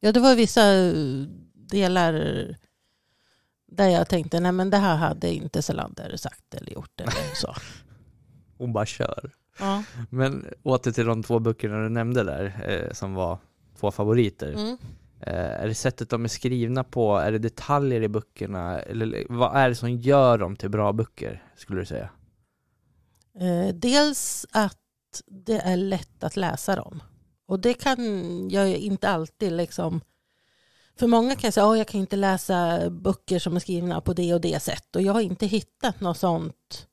Ja det var vissa eh, delar där jag tänkte, nej men det här hade inte Selander sagt eller gjort eller så. Hon bara kör. Ja. Men åter till de två böckerna du nämnde där, eh, som var två favoriter. Mm. Eh, är det sättet de är skrivna på? Är det detaljer i böckerna? Eller vad är det som gör dem till bra böcker, skulle du säga? Eh, dels att det är lätt att läsa dem. Och det kan jag inte alltid liksom... För många kan jag säga att oh, jag kan inte läsa böcker som är skrivna på det och det sätt. Och jag har inte hittat något sånt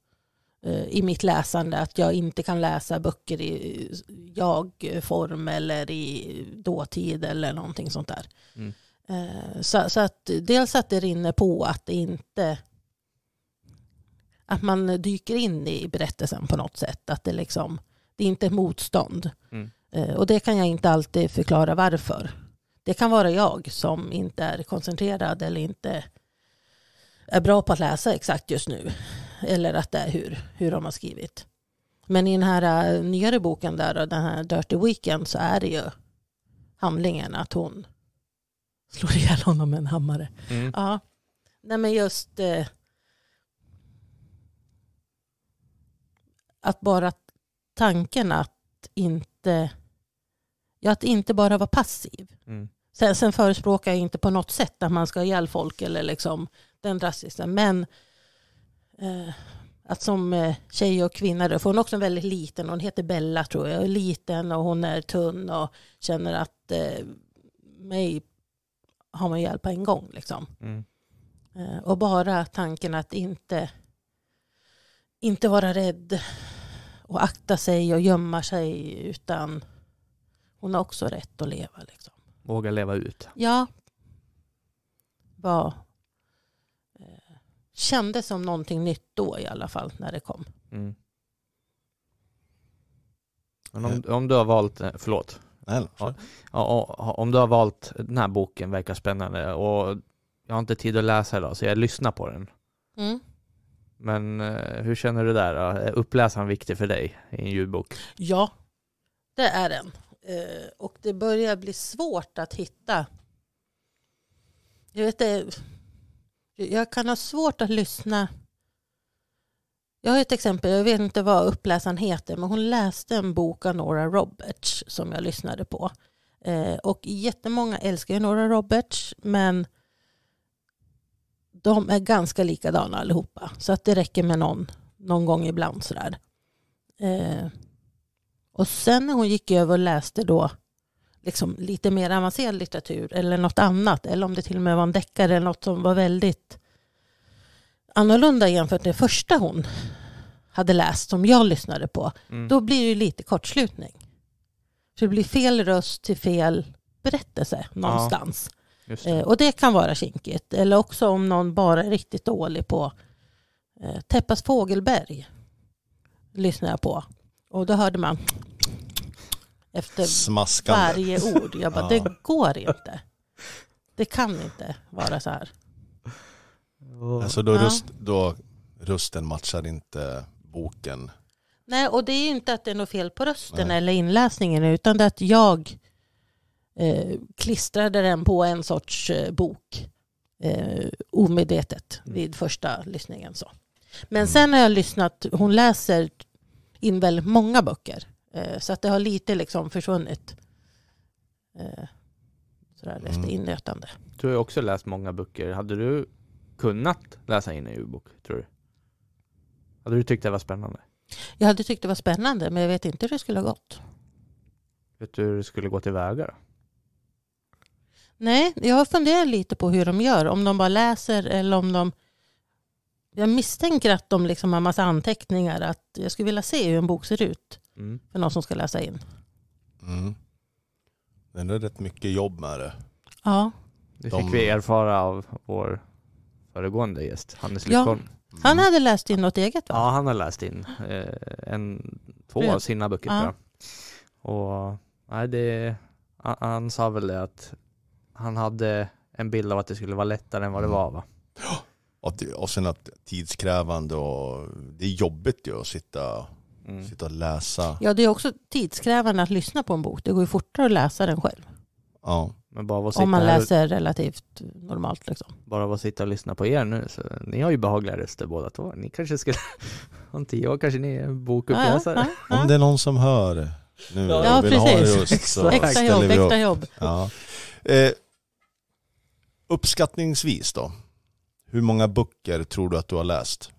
Eh, i mitt läsande att jag inte kan läsa böcker i jag-form eller i dåtid eller någonting sånt där. Mm. Eh, så, så, att dels att det rinner på att det inte att man dyker in i berättelsen på något sätt. Att det, liksom, det är inte ett motstånd. Mm. Eh, och det kan jag inte alltid förklara varför. Det kan vara jag som inte är koncentrerad eller inte är bra på att läsa exakt just nu eller att det är hur, hur de har skrivit. Men i den här äh, nyare boken där, den här Dirty Weekend, så är det ju handlingen att hon slår ihjäl honom med en hammare. Mm. Ja. Nej men just eh, att bara tanken att inte, ja, att inte bara vara passiv. Mm. Sen, sen förespråkar jag inte på något sätt att man ska ha ihjäl folk eller liksom den drastiska, men Eh, att som eh, tjej och kvinna, för hon är också väldigt liten, hon heter Bella tror jag, liten och hon är tunn och känner att eh, mig har man ihjäl på en gång. Liksom. Mm. och bara tanken att inte, inte vara rädd och akta sig och gömma sig, utan hon har också rätt att leva. Liksom. Våga leva ut. Ja. Var kändes som någonting nytt då i alla fall när det kom. Mm. Men om, eh. om du har valt, eh, förlåt, Nej, ja, om du har valt den här boken verkar spännande och jag har inte tid att läsa idag så jag lyssnar på den. Mm. Men eh, hur känner du där? Då? Är uppläsaren viktig för dig i en ljudbok? Ja, det är den. Och det börjar bli svårt att hitta. Jag vet, jag kan ha svårt att lyssna. Jag har ett exempel, jag vet inte vad uppläsaren heter, men hon läste en bok av Nora Roberts som jag lyssnade på. Eh, och jättemånga älskar ju Nora Roberts, men de är ganska likadana allihopa. Så att det räcker med någon, någon gång ibland sådär. Eh, och sen när hon gick över och läste då liksom lite mer avancerad litteratur eller något annat. Eller om det till och med var en deckare eller något som var väldigt annorlunda jämfört med det första hon hade läst som jag lyssnade på. Mm. Då blir det ju lite kortslutning. Så det blir fel röst till fel berättelse någonstans. Ja, det. Eh, och det kan vara kinkigt. Eller också om någon bara är riktigt dålig på eh, Täppas fågelberg. Lyssnar jag på. Och då hörde man efter Smaskande. varje ord. Jag bara, det går inte. Det kan inte vara så här. Alltså då, ja. rust, då rösten matchar inte boken. Nej, och det är inte att det är något fel på rösten Nej. eller inläsningen, utan det är att jag eh, klistrade den på en sorts eh, bok eh, omedvetet mm. vid första lyssningen. Så. Men mm. sen har jag lyssnat, hon läser in väldigt många böcker. Eh, så att det har lite liksom försvunnit. Eh, sådär efter mm. Du har ju också läst många böcker. Hade du kunnat läsa in en ljudbok tror du? Hade du tyckt det var spännande? Jag hade tyckt det var spännande men jag vet inte hur det skulle ha gått. Vet du hur det skulle gå tillväga då? Nej, jag har funderat lite på hur de gör. Om de bara läser eller om de... Jag misstänker att de liksom har massa anteckningar. Att jag skulle vilja se hur en bok ser ut. Mm. För någon som ska läsa in. Mm. Men det är rätt mycket jobb med det. Ja. Det fick De... vi erfara av vår föregående gäst, Hannes Lyckholm. Han hade läst in något eget va? Ja, han har läst in eh, en, två av sina böcker ja. tror jag. Och nej, det, han sa väl det att han hade en bild av att det skulle vara lättare än vad det mm. var va? Och, och sen att tidskrävande och det är jobbigt ju att sitta Mm. Sitta och läsa. Ja, det är också tidskrävande att lyssna på en bok. Det går ju fortare att läsa den själv. Ja. Men bara Om man här... läser relativt normalt. Liksom. Bara av att sitta och lyssna på er nu, så ni har ju behagliga röster båda två. Ni kanske skulle, om tio år kanske ni är bokuppläsare. Ja, ja, ja, om det är någon som hör nu ja, och vill precis. ha en röst så extra jobb, vi upp. Extra jobb. Eh, uppskattningsvis då, hur många böcker tror du att du har läst?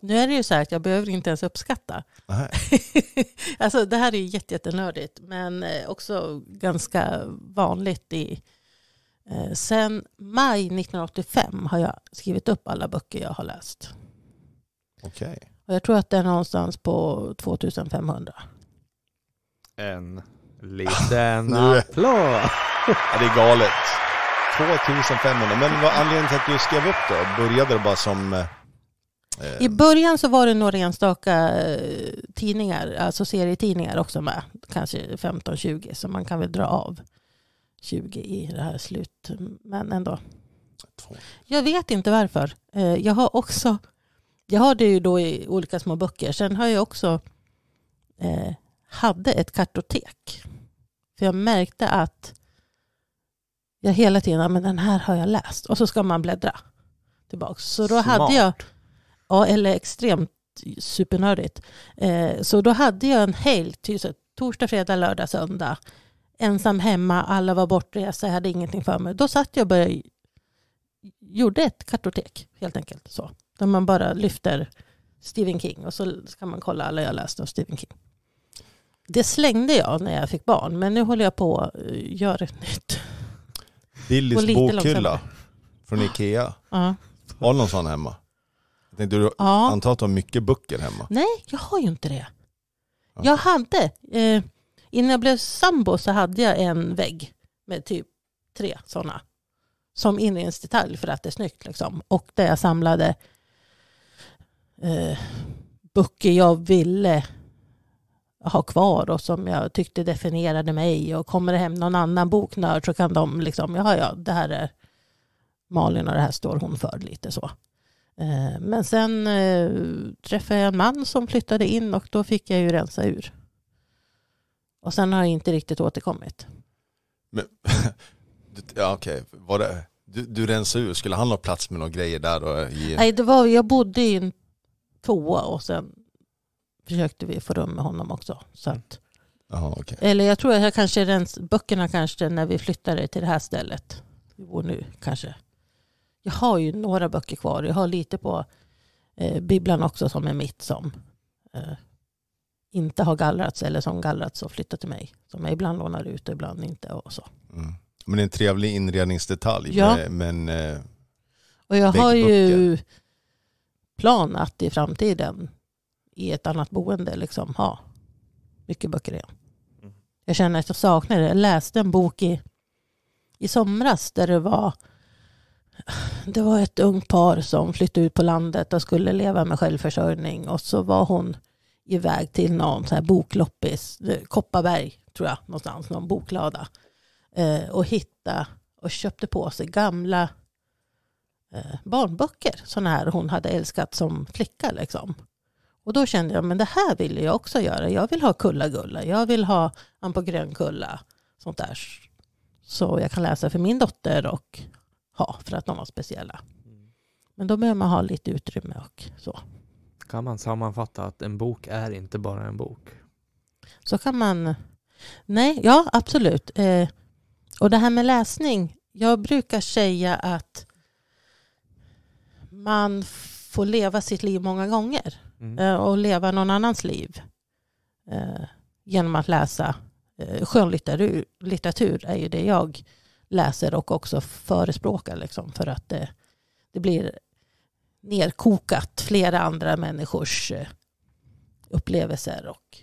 Nu är det ju så här att jag behöver inte ens uppskatta. alltså det här är jätte, jättenördigt men eh, också ganska vanligt. I, eh, sen maj 1985 har jag skrivit upp alla böcker jag har läst. Okej. Okay. jag tror att det är någonstans på 2500. En liten applåd. ja, det är galet. 2500. Men vad anledningen till att du skrev upp det? Började det bara som eh, i eh. början så var det några enstaka eh, tidningar, alltså serietidningar också med. Kanske 15-20 så man kan väl dra av 20 i det här slut. Men ändå. Jag vet inte varför. Eh, jag har också, jag har det ju då i olika små böcker. Sen har jag också, eh, hade ett kartotek. För jag märkte att jag hela tiden, men den här har jag läst. Och så ska man bläddra tillbaka. Så då Smart. hade jag Ja, eller extremt supernördigt. Eh, så då hade jag en helg, torsdag, fredag, lördag, söndag. Ensam hemma, alla var bortresta, jag hade ingenting för mig. Då satt jag och började, gjorde ett kartotek helt enkelt. så. Där man bara lyfter Stephen King och så kan man kolla alla jag läste av Stephen King. Det slängde jag när jag fick barn, men nu håller jag på att eh, göra ett nytt. Billys bokhylla från Ikea. Uh -huh. Har du någon sån hemma? Nej, du ja. antar att du har mycket böcker hemma? Nej, jag har ju inte det. Ja. Jag hade, eh, innan jag blev sambo så hade jag en vägg med typ tre sådana. Som inredningsdetalj för att det är snyggt. Liksom. Och där jag samlade eh, böcker jag ville ha kvar och som jag tyckte definierade mig. Och kommer det hem någon annan boknörd så kan de liksom, ja ja, det här är Malin och det här står hon för lite så. Eh, men sen eh, träffade jag en man som flyttade in och då fick jag ju rensa ur. Och sen har jag inte riktigt återkommit. Men, ja, okej, var det, du, du rensade ur, skulle han ha plats med några grejer där? Och ge... Nej, det var, jag bodde i en toa och sen försökte vi få rum med honom också. Så att, Aha, okay. Eller jag tror att jag kanske rensade böckerna kanske när vi flyttade till det här stället, vi bor nu kanske, jag har ju några böcker kvar. Jag har lite på eh, bibblan också som är mitt som eh, inte har gallrats eller som gallrats och flyttat till mig. Som jag ibland lånar ut och ibland inte. Och så. Mm. Men det är en trevlig inredningsdetalj. Ja. Men, eh, och jag har ju plan att i framtiden i ett annat boende liksom ha mycket böcker igen. Mm. Jag känner att jag saknar det. Jag läste en bok i, i somras där det var det var ett ungt par som flyttade ut på landet och skulle leva med självförsörjning och så var hon iväg till någon så här bokloppis, Kopparberg tror jag, någonstans, någon boklada eh, och hittade och köpte på sig gamla eh, barnböcker, sådana här hon hade älskat som flicka. Liksom. Och då kände jag, men det här vill jag också göra. Jag vill ha Kulla-Gulla, jag vill ha Han på Grönkulla, sånt där. Så jag kan läsa för min dotter och ha för att de var speciella. Mm. Men då behöver man ha lite utrymme och så. Kan man sammanfatta att en bok är inte bara en bok? Så kan man. Nej, ja absolut. Eh, och det här med läsning. Jag brukar säga att man får leva sitt liv många gånger mm. eh, och leva någon annans liv eh, genom att läsa. Eh, skönlitteratur är ju det jag läser och också förespråkar. Liksom, för att det, det blir nerkokat flera andra människors eh, upplevelser och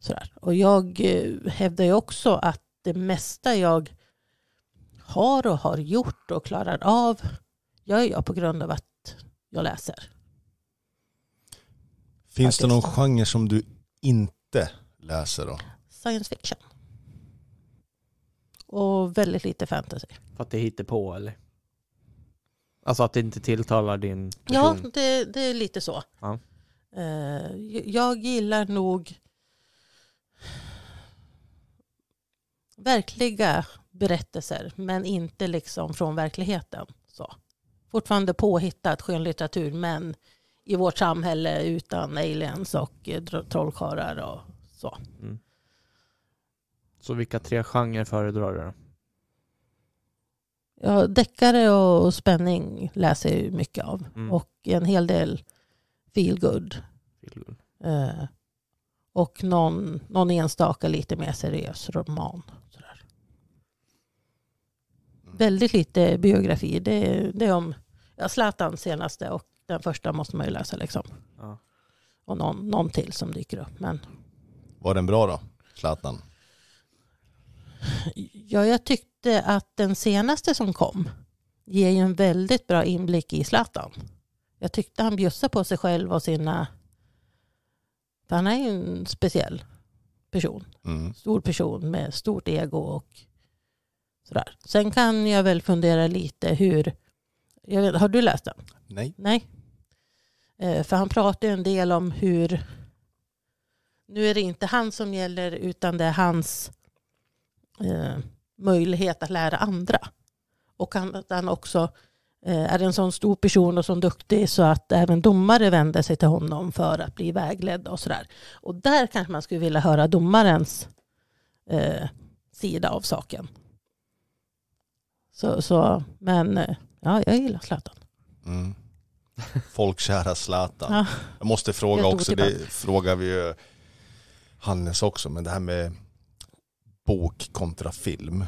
sådär. Och jag eh, hävdar ju också att det mesta jag har och har gjort och klarar av gör jag på grund av att jag läser. Finns det någon genre som du inte läser då? Science fiction. Och väldigt lite fantasy. För att det hittar på eller? Alltså att det inte tilltalar din person? Ja, det, det är lite så. Ja. Eh, jag gillar nog verkliga berättelser, men inte liksom från verkligheten. Så. Fortfarande påhittat skönlitteratur, men i vårt samhälle utan aliens och eh, trollkarlar och så. Mm. Så vilka tre genrer föredrar du Ja, deckare och spänning läser jag mycket av. Mm. Och en hel del feel good. Feel good. Eh, och någon, någon enstaka lite mer seriös roman. Sådär. Mm. Väldigt lite biografi. Det, det är om ja, Zlatan senaste och den första måste man ju läsa. Liksom. Ja. Och någon, någon till som dyker upp. Men... Var den bra då, Zlatan? Ja, jag tyckte att den senaste som kom ger ju en väldigt bra inblick i Zlatan. Jag tyckte han bjussade på sig själv och sina... För han är ju en speciell person. Mm. Stor person med stort ego och sådär. Sen kan jag väl fundera lite hur... Jag vet, har du läst den? Nej. Nej. Eh, för han pratar ju en del om hur... Nu är det inte han som gäller utan det är hans eh, möjlighet att lära andra. Och att han också eh, är en sån stor person och så duktig så att även domare vänder sig till honom för att bli vägledda och sådär. Och där kanske man skulle vilja höra domarens eh, sida av saken. Så, så men eh, ja, jag gillar Zlatan. Mm. Folkkära Zlatan. Ja. Jag måste fråga också, det frågar vi ju Hannes också, men det här med bok kontra film.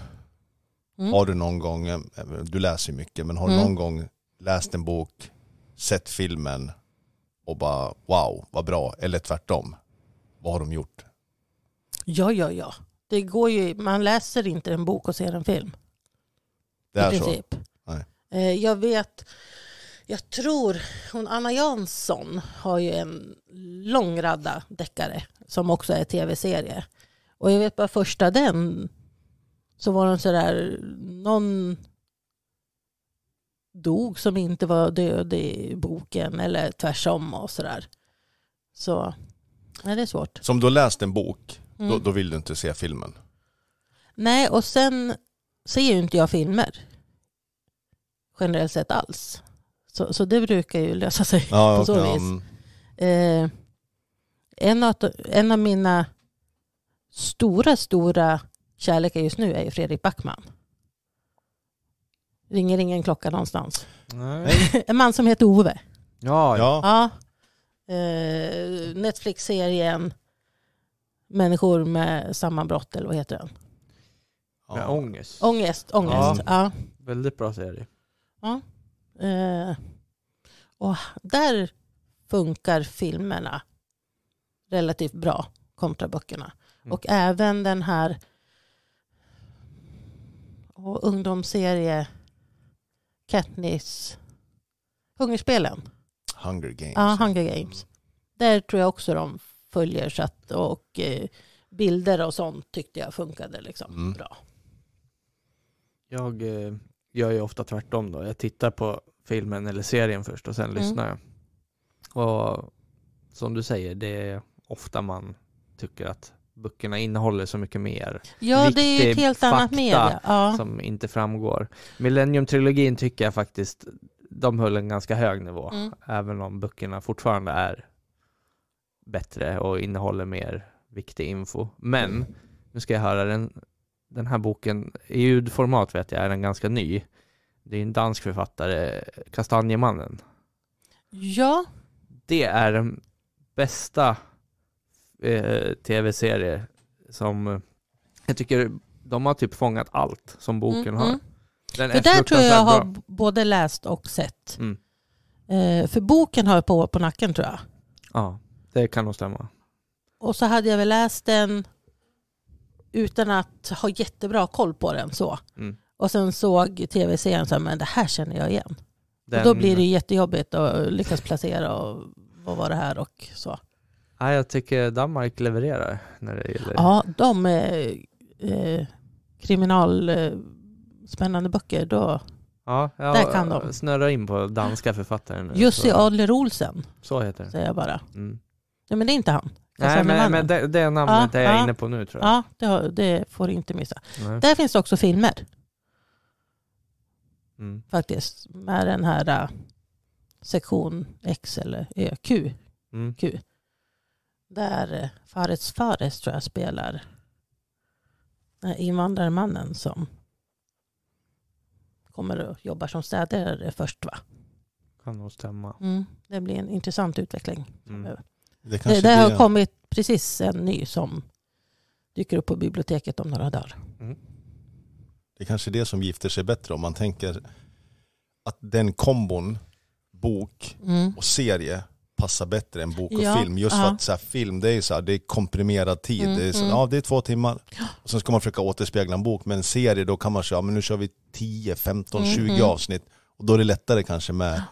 Mm. Har du någon gång, eh, du läser ju mycket, men har du mm. någon gång läst en bok, sett filmen och bara wow, vad bra, eller tvärtom, vad har de gjort? Ja, ja, ja. Det går ju, man läser inte en bok och ser en film. Det är I princip. så? Nej. Eh, jag vet, jag tror hon Anna Jansson har ju en lång radda deckare som också är tv-serie. Och jag vet bara första den så var de sådär, någon dog som inte var död i boken eller tvärsom och sådär. Så, nej det är svårt. Som du har läst en bok, mm. då, då vill du inte se filmen? Nej, och sen ser ju inte jag filmer generellt sett alls. Så, så det brukar ju lösa sig ja, på så ja, vis. Mm. Eh, en, av, en av mina stora, stora kärleken just nu är ju Fredrik Backman. Ringer ingen klocka någonstans. Nej. en man som heter Ove. Ja, ja. ja. Uh, Netflix-serien Människor med sammanbrott eller vad heter den? Ja. Med ångest. Ångest, ångest. Ja. ja. Väldigt bra serie. Ja. Uh, och där funkar filmerna relativt bra kontra böckerna. Mm. Och även den här och ungdomsserie Katniss Hungerspelen. Hunger Games. Ja, Hunger Games. Mm. Där tror jag också de följer så att, och eh, bilder och sånt tyckte jag funkade liksom mm. bra. Jag eh, gör ju ofta tvärtom då. Jag tittar på filmen eller serien först och sen mm. lyssnar jag. Och som du säger, det är ofta man tycker att böckerna innehåller så mycket mer. Ja, det är ju ett helt annat media. Ja. som inte framgår. Millennium-trilogin tycker jag faktiskt, de höll en ganska hög nivå, mm. även om böckerna fortfarande är bättre och innehåller mer viktig info. Men, nu ska jag höra, den, den här boken, i ljudformat vet jag, är den ganska ny. Det är en dansk författare, Kastanjemannen. Ja. Det är den bästa eh, tv-serier som eh, jag tycker de har typ fångat allt som boken mm, har. Mm. det där tror jag jag har bra. både läst och sett. Mm. Eh, för boken har jag på, på nacken tror jag. Ja, det kan nog stämma. Och så hade jag väl läst den utan att ha jättebra koll på den. så. Mm. Och sen såg tv-serien så här, men det här känner jag igen. Den... Och då blir det eh, jättejobbigt att lyckas placera och vad var det här och så. Nej, jag tycker Danmark levererar när det gäller... Ja, de eh, eh kriminalspännande eh, böcker, då Ja, jag Där kan de. Jag snurrar in på danska författare. nu. Jussi Adler Olsen, Så heter det. säger jag bara. Mm. Nej men det är inte han. Nej, men, men det, det namnet Ja, är jag ja. inne på nu tror jag. Ja, det, har- det får du inte missa. Nej. Där finns det också filmer Mm. faktiskt. Med den här eh, sektion X eller Ö, Q. Mm. Q. Där eh, Fares Fares tror jag spelar invandrarmannen som kommer och jobbar som städare först va? Kan nog stämma. Mm, det blir en intressant utveckling. Mm. Det, det, det har kommit precis en ny som dyker upp på biblioteket om några dagar. Mm. Det är kanske är det som gifter sig bättre om man tänker att den kombon bok mm. och serie passar bättre än bok och ja. film. Just för att så här, film, det är, så här, det är komprimerad tid. Mm, det, är så, mm. ja, det är två timmar. Och sen ska man försöka återspegla en bok. Men en serie, då kan man säga, ja, men nu kör vi 10, 15, 20 mm, avsnitt. Och då är det lättare kanske med,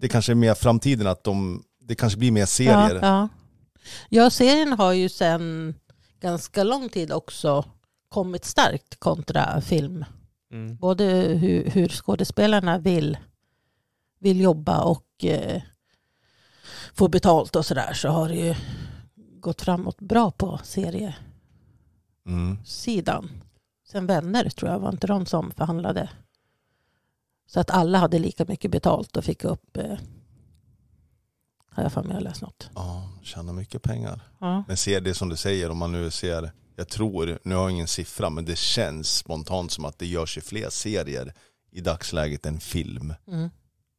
det kanske är mer framtiden att de, det kanske blir mer serier. Ja, ja. serien har ju sen ganska lång tid också kommit starkt kontra film. Mm. Både hur, hur skådespelarna vill vill jobba och eh, få betalt och sådär så har det ju gått framåt bra på seriesidan. Mm. Sen vänner tror jag, var inte de som förhandlade? Så att alla hade lika mycket betalt och fick upp, eh, har jag för mig att läst något. Ja, tjäna mycket pengar. Ja. Men ser det som du säger, om man nu ser, jag tror, nu har jag ingen siffra, men det känns spontant som att det görs ju fler serier i dagsläget än film. Mm.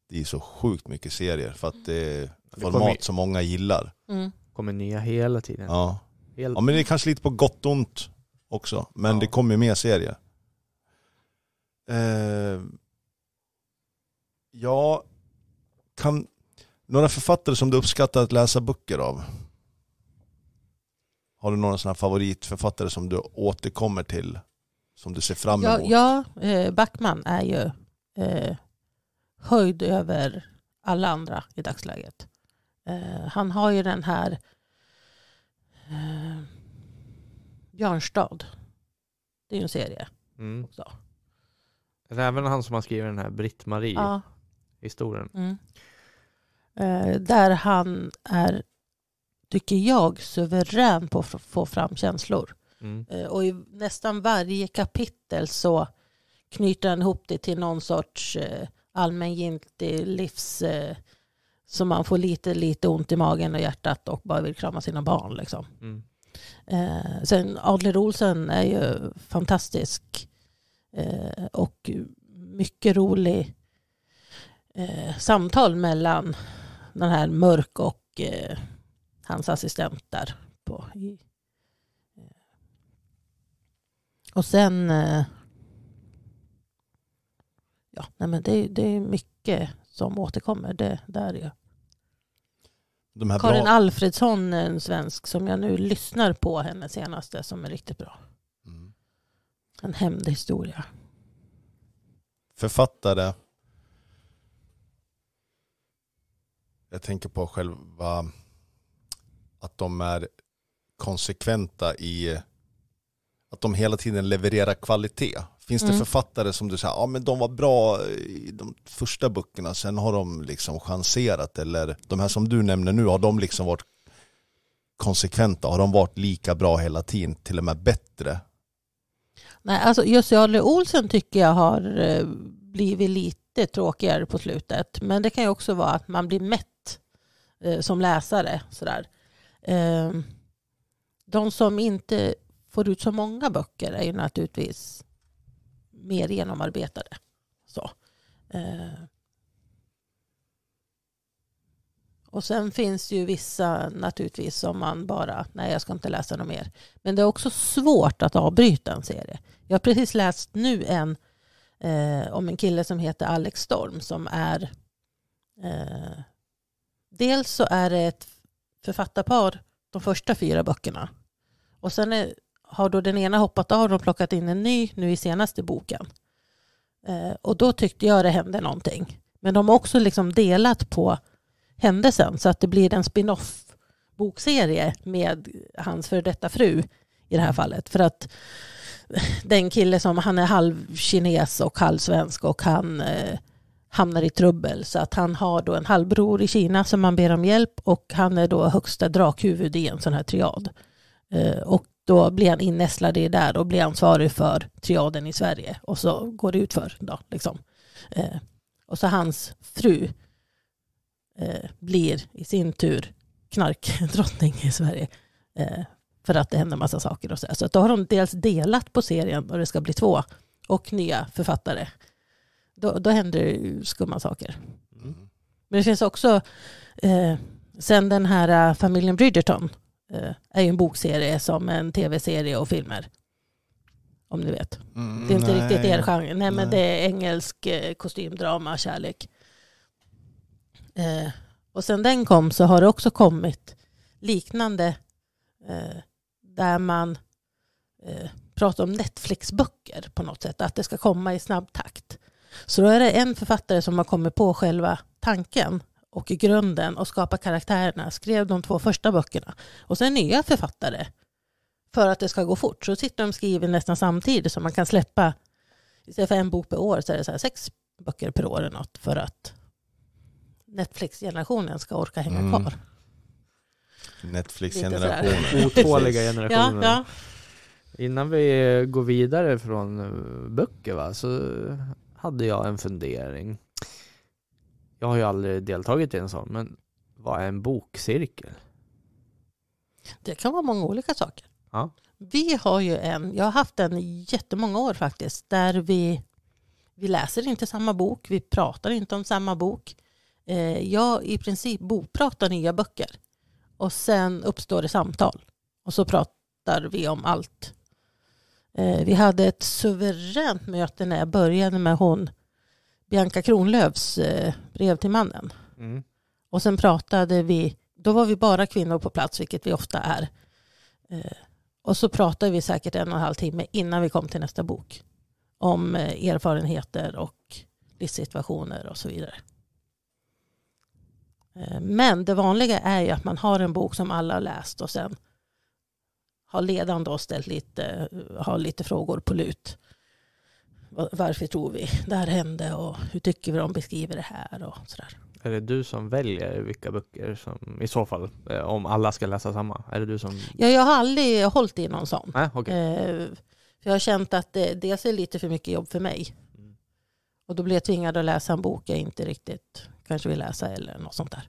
Det är så sjukt mycket serier för att det format som många gillar. Mm. kommer nya hela tiden. Ja. Hel... ja men det är kanske lite på gott och ont också. Men ja. det kommer ju mer serier. Eh, ja, kan, några författare som du uppskattar att läsa böcker av? Har du några sådana favoritförfattare som du återkommer till? Som du ser fram emot? Ja, ja eh, Backman är ju eh, höjd över alla andra i dagsläget. Eh, han har ju den här eh, Björnstad. Det är ju en serie mm. också. Alltså, även han som har skrivit den här Britt-Marie ja. historien. Mm. Eh, där han är, tycker jag, suverän på att få fram känslor. Mm. Eh, och i nästan varje kapitel så knyter han ihop det till någon sorts eh, allmängiltig livs... Eh, så man får lite, lite ont i magen och hjärtat och bara vill krama sina barn. Liksom. Mm. Eh, sen Adler Olsen är ju fantastisk eh, och mycket rolig eh, samtal mellan den här Mörk och eh, hans assistent där. På, eh. och sen, eh, ja, nej men det, det är mycket som återkommer. Det, där är de här Karin bra... Alfredsson är en svensk som jag nu lyssnar på henne senaste som är riktigt bra. Mm. En hämndhistoria. Författare. Jag tänker på själva att de är konsekventa i att de hela tiden levererar kvalitet. Finns det mm. författare som du säger, ja men de var bra i de första böckerna, sen har de liksom chanserat eller de här som du nämner nu, har de liksom varit konsekventa? Har de varit lika bra hela tiden, till och med bättre? Nej, alltså Jussi Adler Olsen tycker jag har eh, blivit lite tråkigare på slutet. Men det kan ju också vara att man blir mätt eh, som läsare. Sådär. Eh, de som inte får ut så många böcker är ju naturligtvis mer genomarbetade. Så. Eh. Och sen finns ju vissa naturligtvis som man bara, nej jag ska inte läsa något mer. Men det är också svårt att avbryta en serie. Jag har precis läst nu en eh, om en kille som heter Alex Storm som är eh, dels så är det ett författarpar de första fyra böckerna. Och sen är har då den ena hoppat av och plockat in en ny nu i senaste boken. Eh, och då tyckte jag det hände någonting. Men de har också liksom delat på händelsen så att det blir en spin-off bokserie med hans före detta fru i det här fallet. För att den kille som, han är halvkines och halvsvensk och han eh, hamnar i trubbel. Så att han har då en halvbror i Kina som man ber om hjälp och han är då högsta drakhuvud i en sån här triad. Eh, och då blir han innästlad i det där och blir ansvarig för triaden i Sverige och så går det utför. Då, liksom. eh, och så hans fru eh, blir i sin tur knarkdrottning i Sverige eh, för att det händer massa saker. Och så, så då har de dels delat på serien och det ska bli två och nya författare. Då, då händer skumma saker. Mm. Men det finns också, eh, sen den här eh, familjen Bridgerton, Eh, är ju en bokserie som en tv-serie och filmer. Om ni vet. Mm, det är inte nej, riktigt er genre. Nej, nej, men det är engelsk eh, kostymdrama, kärlek. Eh, och sen den kom så har det också kommit liknande eh, där man eh, pratar om Netflix-böcker på något sätt. Att det ska komma i snabb takt. Så då är det en författare som har kommit på själva tanken och grunden och skapa karaktärerna. Skrev de två första böckerna. Och sen nya författare. För att det ska gå fort. Så sitter de och skriver nästan samtidigt så man kan släppa. Istället för en bok per år så är det så sex böcker per år eller något. För att Netflix-generationen ska orka hänga mm. kvar. Netflix-generationen. Otåliga generationen. Ja, ja. Innan vi går vidare från eh, böcker va, så hade jag en fundering. Jag har ju aldrig deltagit i en sån, men vad är en bokcirkel? Det kan vara många olika saker. Ja. Vi har ju en, jag har haft en i jättemånga år faktiskt, där vi, vi läser inte samma bok, vi pratar inte om samma bok. Eh, jag i princip bokpratar nya böcker och sen uppstår det samtal och så pratar vi om allt. Eh, vi hade ett suveränt möte när jag började med hon Bianca Kronlöfs eh, brev till mannen. Mm. Och sen pratade vi, då var vi bara kvinnor på plats, vilket vi ofta är. Eh, och så pratade vi säkert en och en halv timme innan vi kom till nästa bok. Om eh, erfarenheter och livssituationer och så vidare. Men det vanliga är ju att man har en bok som alla har läst och sen har ledaren då ställt lite, har lite frågor på lut varför tror vi det här hände och hur tycker vi de beskriver det här och sådär. Är det du som väljer vilka böcker som, i så fall, eh, om alla ska läsa samma? Är det du som... Ja, jag har aldrig hållit i någon sån. Äh, okay. Eh, jag har känt att det, dels är lite för mycket jobb för mig. Mm. Och då blir jag tvingad att läsa en bok jag inte riktigt kanske vill läsa eller något sånt där.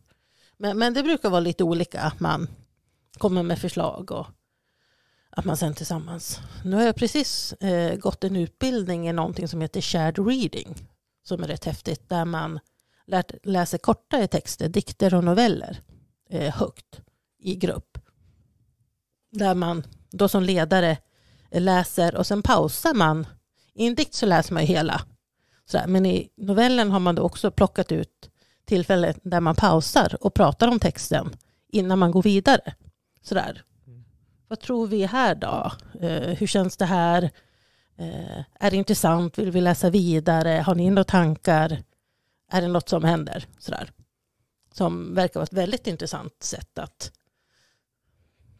Men, men det brukar vara lite olika. Man kommer med förslag och att man sen tillsammans. Nu har jag precis eh, gått en utbildning i någonting som heter shared reading som är rätt häftigt där man lärt, läser kortare texter, dikter och noveller eh, högt i grupp. Där man då som ledare eh, läser och sen pausar man. I en dikt så läser man ju hela. Sådär. Men i novellen har man då också plockat ut tillfället där man pausar och pratar om texten innan man går vidare. Sådär vad tror vi här då? Eh, hur känns det här? Eh, är det intressant? Vill vi läsa vidare? Har ni några tankar? Är det något som händer? Sådär. Som verkar vara ett väldigt intressant sätt att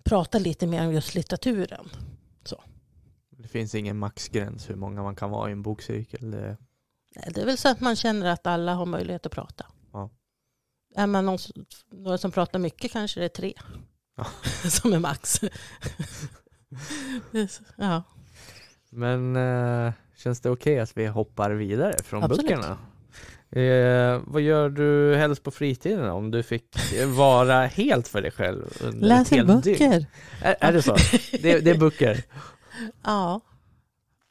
prata lite mer om just litteraturen. Så. Det finns ingen maxgräns hur många man kan vara i en bokcirkel? Det... det är väl så att man känner att alla har möjlighet att prata. Ja. Är man någon, några som pratar mycket kanske det är tre. som är max. ja. Men eh, känns det okej okay att vi hoppar vidare från Absolut. böckerna? Eh, vad gör du helst på fritiden om du fick vara helt för dig själv? Läser böcker. Är, är, det så? Det, det är böcker? ja.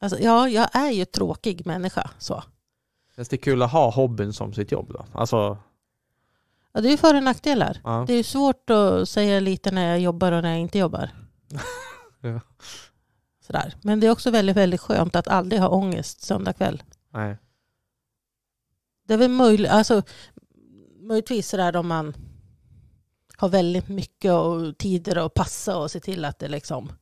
Alltså, ja, jag är ju tråkig människa så. Känns det kul att ha hobbyn som sitt jobb då? Alltså Ja, det är ju för och nackdelar. Ja. Det är ju svårt att säga lite när jag jobbar och när jag inte jobbar. ja. Sådär. Men det är också väldigt, väldigt skönt att aldrig ha ångest söndag kväll. Nej. Det är väl möjligt, alltså, möjligtvis sådär om man har väldigt mycket och tider att passa och se till att det liksom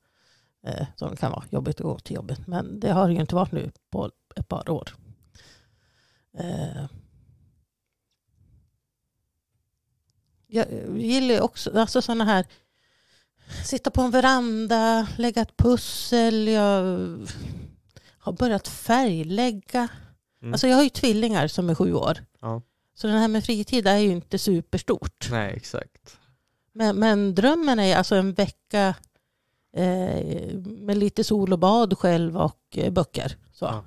eh, som kan vara jobbigt att gå till jobbet. Men det har det ju inte varit nu på ett par år. Eh, Jag gillar ju också alltså sådana här, sitta på en veranda, lägga ett pussel. Jag har börjat färglägga. Mm. Alltså jag har ju tvillingar som är sju år. Ja. Så den här med fritid är ju inte superstort. Nej, exakt. Men, men drömmen är alltså en vecka eh, med lite sol och bad själv och eh, böcker. Så. Ja.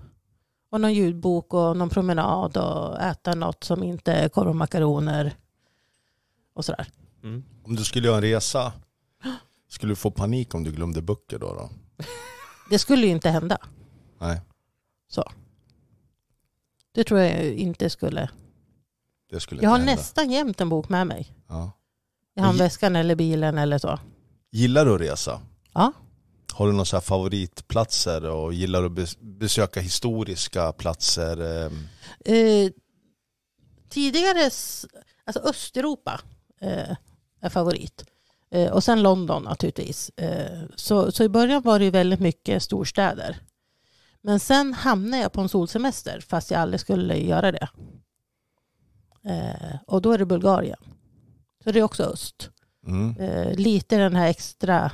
Och någon ljudbok och någon promenad och äta något som inte är korv och makaroner och sådär. Mm. Om du skulle göra en resa, skulle du få panik om du glömde böcker då? då? det skulle ju inte hända. Nej. Så. Det tror jag inte skulle. Det skulle jag har hända. nästan jämt en bok med mig. Ja. I handväskan eller bilen eller så. Gillar du att resa? Ja. Har du några favoritplatser och gillar du att besöka historiska platser? Ehm? Eh, tidigare, alltså Östeuropa eh, är favorit. Eh, och sen London naturligtvis. Eh, så, så i början var det väldigt mycket storstäder. Men sen hamnade jag på en solsemester fast jag aldrig skulle göra det. Eh, och då är det Bulgarien. Så det är också öst. Mm. Eh, lite den här extra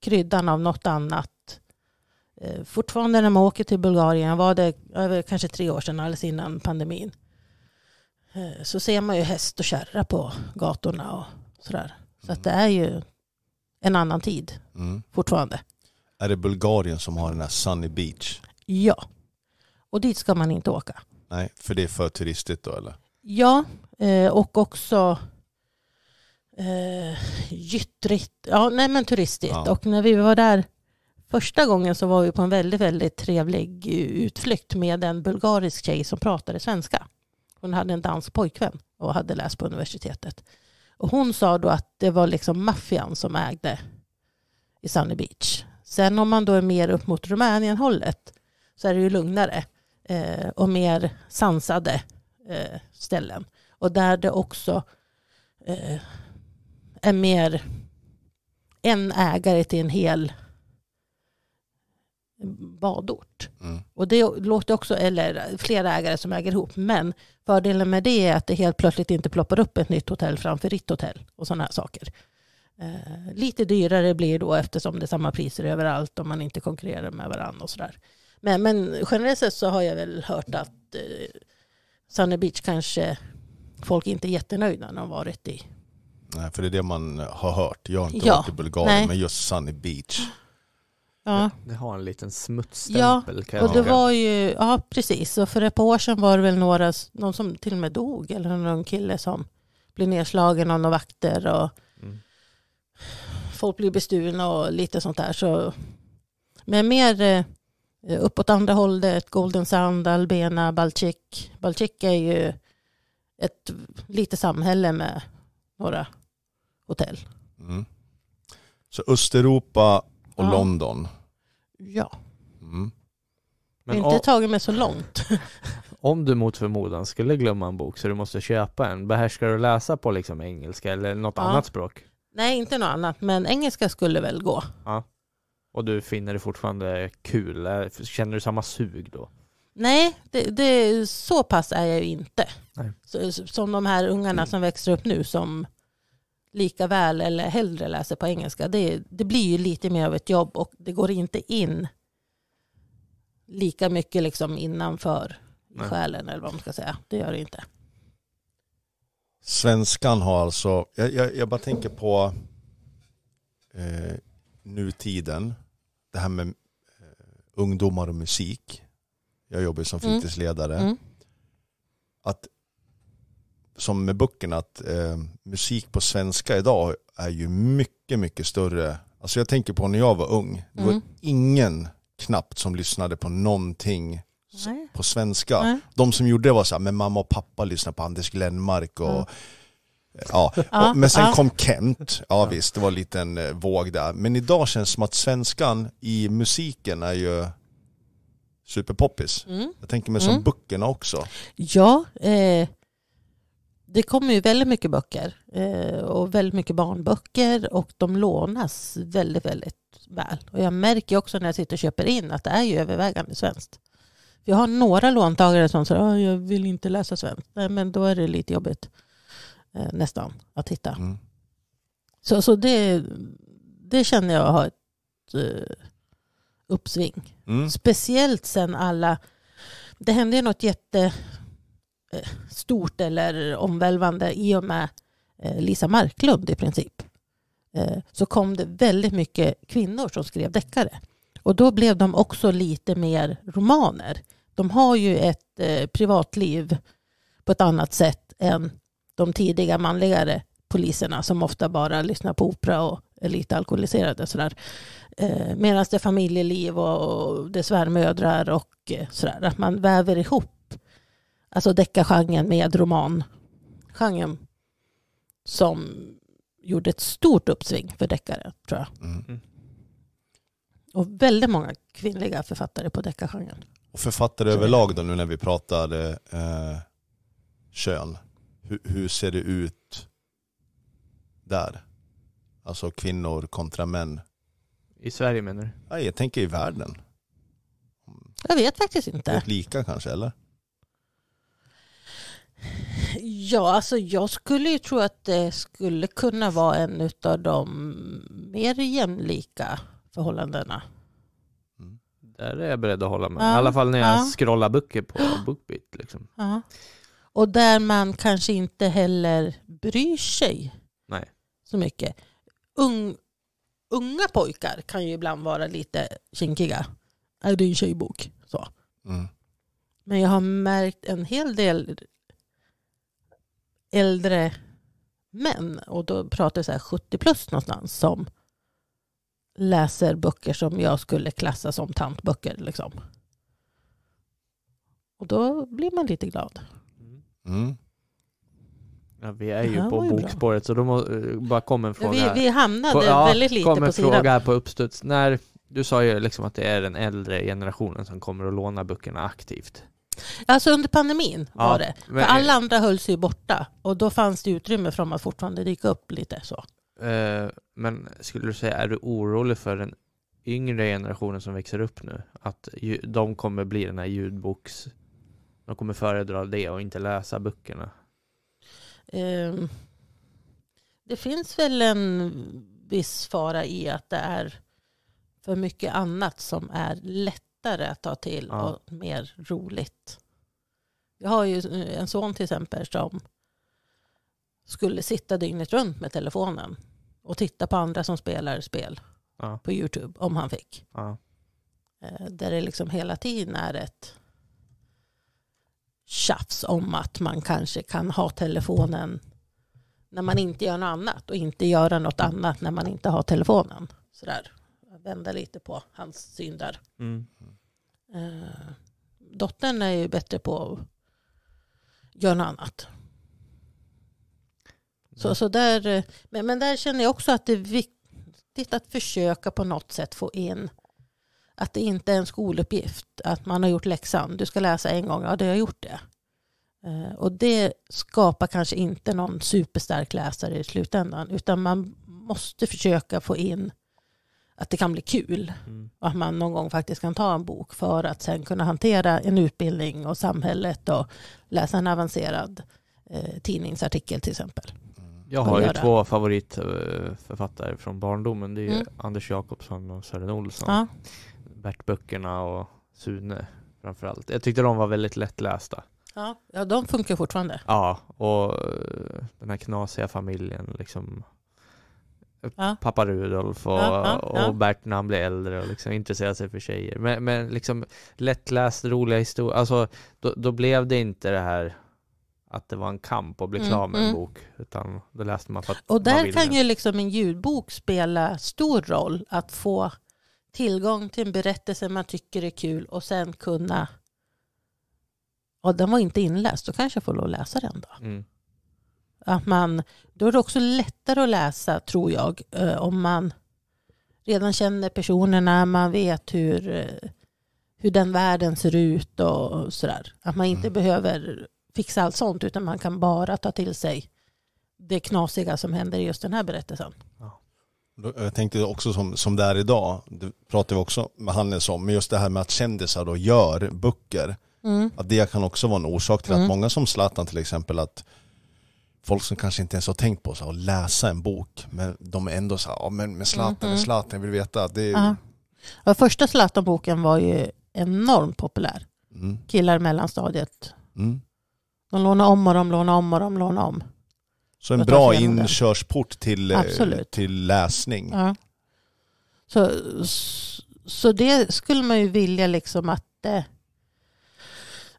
kryddan av något annat eh, fortfarande när man åker till Bulgarien, var det över kanske tre år sedan, alldeles innan pandemin, Eh, så ser man ju häst och kärra på gatorna och sådär. Så att det mm. är ju en annan tid mm. fortfarande. Är det Bulgarien som har den här Sunny Beach? Ja, och dit ska man inte åka. Nej, för det är för turistigt då eller? Ja, eh, och också eh, gyttrigt. Ja, nej men turistigt. Ja. Och när vi var där första gången så var vi på en väldigt, väldigt trevlig utflykt med en bulgarisk tjej som pratade svenska. Hon hade en dansk pojkvän och hade läst på universitetet. Och hon sa då att det var liksom maffian som ägde i Sunny Beach. Sen om man då är mer upp mot Rumänien-hållet så är det ju lugnare eh, och mer sansade eh, ställen. Och där det också eh, är mer en ägare till en hel badort. Mm. Och det låter också, eller flera ägare som äger ihop, men fördelen med det är att det helt plötsligt inte ploppar upp ett nytt hotell framför ditt hotell och sådana här saker. Eh, lite dyrare blir det då eftersom det är samma priser överallt och man inte konkurrerar med varandra och sådär. Men, men generellt sett så har jag väl hört att eh, Sunny Beach kanske folk inte är jättenöjda när de varit i. Nej, för det är det man har hört. Jag har inte ja, varit i Bulgarien, nej. men just Sunny Beach Ja. Det har en liten smutsstämpel. Ja, och det var ju, ja precis. Och för ett par år sedan var det väl några, någon som till och med dog, eller någon kille som blev nedslagen av några vakter. Och mm. Folk blev bestulna och lite sånt där. Så, men mer eh, uppåt andra hållet, Golden Sand, Albena, Balchik. Balchik är ju ett litet samhälle med några hotell. Mm. Så Östeuropa och ja. London Ja. Mm. Men jag har inte tagit mig så långt. om du mot förmodan skulle glömma en bok så du måste köpa en, behärskar du läsa på liksom engelska eller något ja. annat språk? Nej, inte något annat, men engelska skulle väl gå. Ja. Och du finner det fortfarande kul? Känner du samma sug då? Nej, det, det så pass är jag ju inte. Nej. Så, som de här ungarna mm. som växer upp nu som lika väl eller hellre läser på engelska. Det, det blir ju lite mer av ett jobb och det går inte in lika mycket liksom innanför Nej. själen eller vad man ska säga. Det gör det inte. Svenskan har alltså, jag, jag, jag bara tänker på eh, nutiden, det här med eh, ungdomar och musik. Jag jobbar som mm. fritidsledare. Mm. Mm. Att som med böckerna att eh, musik på svenska idag är ju mycket, mycket större. Alltså jag tänker på när jag var ung, det var mm. ingen knappt som lyssnade på någonting Nej. på svenska. Nej. De som gjorde det var så här, men mamma och pappa lyssnade på Anders Glenmark och mm. Eh, ja, och, men sen kom Kent, ja visst det var en liten eh, våg där. Men idag känns det som att svenskan i musiken är ju superpoppis. Mm. Jag tänker mig som mm. böckerna också. Ja, eh, det kommer ju väldigt mycket böcker eh, och väldigt mycket barnböcker och de lånas väldigt, väldigt väl. Och jag märker också när jag sitter och köper in att det är ju övervägande svenskt. Jag har några låntagare som säger att ah, jag vill inte läsa svenskt. Nej, men då är det lite jobbigt eh, nästan att hitta. Mm. Så, så det, det känner jag har ett eh, uppsving. Mm. Speciellt sen alla, det hände ju något jätte Eh, stort eller omvälvande i och med eh, Lisa Marklund i princip eh, så kom det väldigt mycket kvinnor som skrev deckare. Och då blev de också lite mer romaner. De har ju ett privatliv på ett annat sätt än de tidiga manligare poliserna som ofta bara lyssnar på opera och är lite alkoholiserade. Medan det är familjeliv och det är svärmödrar och sådär. Att man väver ihop alltså deckargenren med romangenren som gjorde ett stort uppsving för deckare tror jag. Mm. mm. Och väldigt många kvinnliga författare på deckargenren. Och författare överlag då nu när vi pratar eh, kön. Hur, hur ser det ut där? Alltså kvinnor kontra män. I Sverige menar du? Nej, jag tänker i världen. Jag vet faktiskt inte. Lika kanske eller? Ja, alltså jag skulle ju tro att det skulle kunna vara en av de mer jämlika förhållandena. Mm. Där är jag beredd att hålla med. Ja, I alla fall när jag ja. scrollar böcker på BookBeat. Liksom. Ja. Och där man kanske inte heller bryr sig Nej. så mycket. Ung, unga pojkar kan ju ibland vara lite kinkiga. Är det en tjejbok? Så. Mm. Men jag har märkt en hel del äldre män, och då pratar vi 70 plus någonstans, som läser böcker som jag skulle klassa som tantböcker. Liksom. Och då blir man lite glad. Mm. mm. Ja, vi är ju på bokspåret bra. så då må, eh, bara kom en fråga. Vi, vi hamnade på, ja, väldigt lite på sidan. Kom en fråga här på uppstuds. När, du sa ju liksom att det är den äldre generationen som kommer att låna böckerna aktivt. Alltså under pandemin ja, var det. För alla andra höll sig borta och då fanns det utrymme för dem att fortfarande dyka upp lite så. Eh, men skulle du säga, är du orolig för den yngre generationen som växer upp nu? Att de kommer bli den här ljudboks... De kommer föredra det och inte läsa böckerna? Ehm, det finns väl en viss fara i att det är för mycket annat som är lätt lättare att ta till ja. och mer roligt. Jag har ju eh, en son till exempel som skulle sitta dygnet runt med telefonen och titta på andra som spelar spel ja. på YouTube om han fick. Ja. Eh, där det liksom hela tiden är ett tjafs om att man kanske kan ha telefonen när man inte gör något annat och inte göra något annat när man inte har telefonen. Sådär vända lite på hans synder. Mm. Eh, dottern är ju bättre på att göra något annat. Mm. Så, så där, eh, men, men där känner jag också att det är viktigt att försöka på något sätt få in att det inte är en skoluppgift, att man har gjort läxan, du ska läsa en gång, ja du har gjort det. Eh, och det skapar kanske inte någon superstark läsare i slutändan, utan man måste försöka få in att det kan bli kul. Mm. Och att man någon gång faktiskt kan ta en bok för att sen kunna hantera en utbildning och samhället och läsa en avancerad eh, tidningsartikel till exempel. Mm. Jag har ju två favoritförfattare från barndomen. Det är mm. Anders Jakobsson och Sören Olsson. Ja. Bert-böckerna och Sune framförallt. Jag tyckte de var väldigt lättlästa. Ja, ja de funkar fortfarande. Ja, och eh, den här knasiga familjen liksom Ja. Pappa Rudolf och, ja, ja, och Bert när han blev äldre och liksom intresserade sig för tjejer. Men, men liksom lättläst, roliga historier. Alltså, då, då, blev det inte det här att det var en kamp att bli klar med en mm, mm. bok. Utan då läste man för att Och där kan ju liksom en ljudbok spela stor roll. Att få tillgång till en berättelse man tycker är kul och sen kunna... Och den var inte inläst, då kanske jag får lov att läsa den då. Mm. Att man, då är det också lättare att läsa, tror jag, eh, om man redan känner personerna, man vet hur, eh, hur den världen ser ut och sådär. Att man inte mm. behöver fixa allt sånt, utan man kan bara ta till sig det knasiga som händer i just den här berättelsen. Ja. Jag tänkte också som, som det är idag, det pratade vi också med Hannes om, men just det här med att kändisar då gör böcker, mm. att det kan också vara en orsak till mm. att många som Zlatan till exempel, att folk som kanske inte ens har tänkt på att läsa en bok, men de är ändå så här, ja men med Zlatan, mm. med Zlatan, vill veta. Det är... ja. Första Zlatan-boken var ju enormt populär. Mm. Killar i mellanstadiet. Mm. De lånar om och de lånar om och de lånar om. Så en bra inkörsport till, eh, till läsning. Ja. Så, så det skulle man ju vilja liksom att det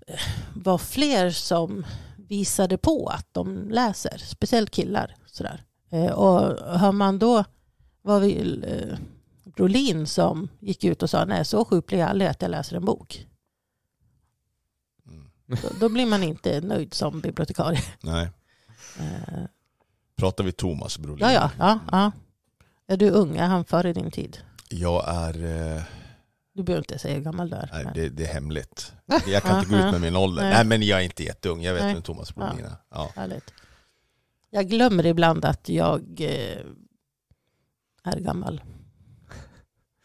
eh, var fler som visade på att de läser, speciellt killar. Sådär. Eh, och hör man då vad vill eh, Brolin som gick ut och sa nej så sjuk blir jag aldrig att jag läser en bok. Mm. Då, blir man inte nöjd som bibliotekarie. Nej. Eh. Pratar vi Thomas Brolin? Ja, ja. ja, ja. Är du ung? Är han före din tid? Jag är eh, du behöver inte säga hur gammal du är. Nej, det, det är hemligt. Jag kan inte gå ut med min ålder. Nej. Nej, men jag är inte jätteung. Jag vet Nej. vem Thomas Brolin är. Ja. Härligt. Jag glömmer ibland att jag eh, är gammal.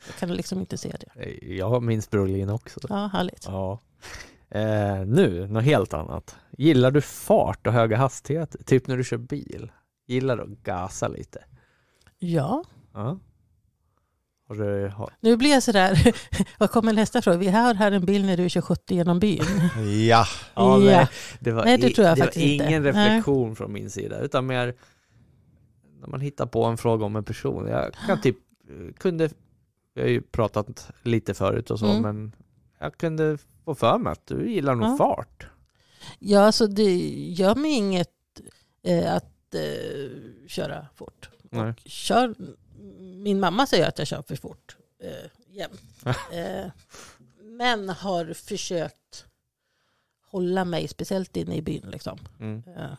Jag kan liksom inte se det. Jag minns Brolin också. Ja, härligt. Ja. Eh, nu, något helt annat. Gillar du fart och höga hastigheter? Typ när du kör bil? Gillar du att gasa lite? Ja. ja. Har du, har... Nu blir jag sådär, vad kommer nästa fråga? Vi har här en bild när du kör 70 genom byn. ja, ja, Nej, det var, nej, det tror jag det faktiskt ingen inte. reflektion nej. från min sida, utan mer när man hittar på en fråga om en person. Jag kan typ, kunde, vi har ju pratat lite förut och så, mm. men jag kunde få för mig att du gillar nog ja. fart. Ja, alltså det gör mig inget eh, att eh, köra fort. Nej. Och kör min mamma säger att jag kör för fort eh, jämt. Eh, men har försökt hålla mig, speciellt inne i byn. Liksom. Mm. Eh,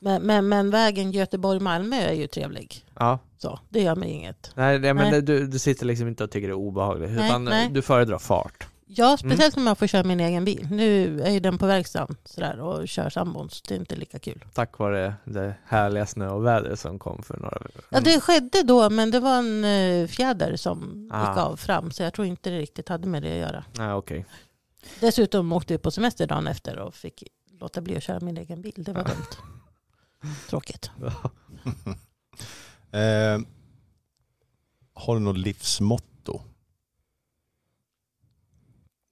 men, men, men, vägen Göteborg-Malmö är ju trevlig. Ja. Så, det gör mig inget. Nej, det, men nej. Du, du sitter liksom inte och tycker det är obehagligt. Nej, utan eh, nej. du föredrar fart. Ja, mm. speciellt mm. när man får köra min egen bil. Nu är ju den på verkstaden sådär, och kör sambons. Det är inte lika kul. Tack vare det härliga snö och väder som kom för några veckor mm. Ja, det skedde då, men det var en eh, fjäder som ah. gick av fram. Så jag tror inte det riktigt hade med det att göra. Ah, okay. Dessutom åkte vi på semester dagen efter och fick låta bli att köra min egen bil. Det var ah. dumt. Tråkigt. eh, har du något livsmotto?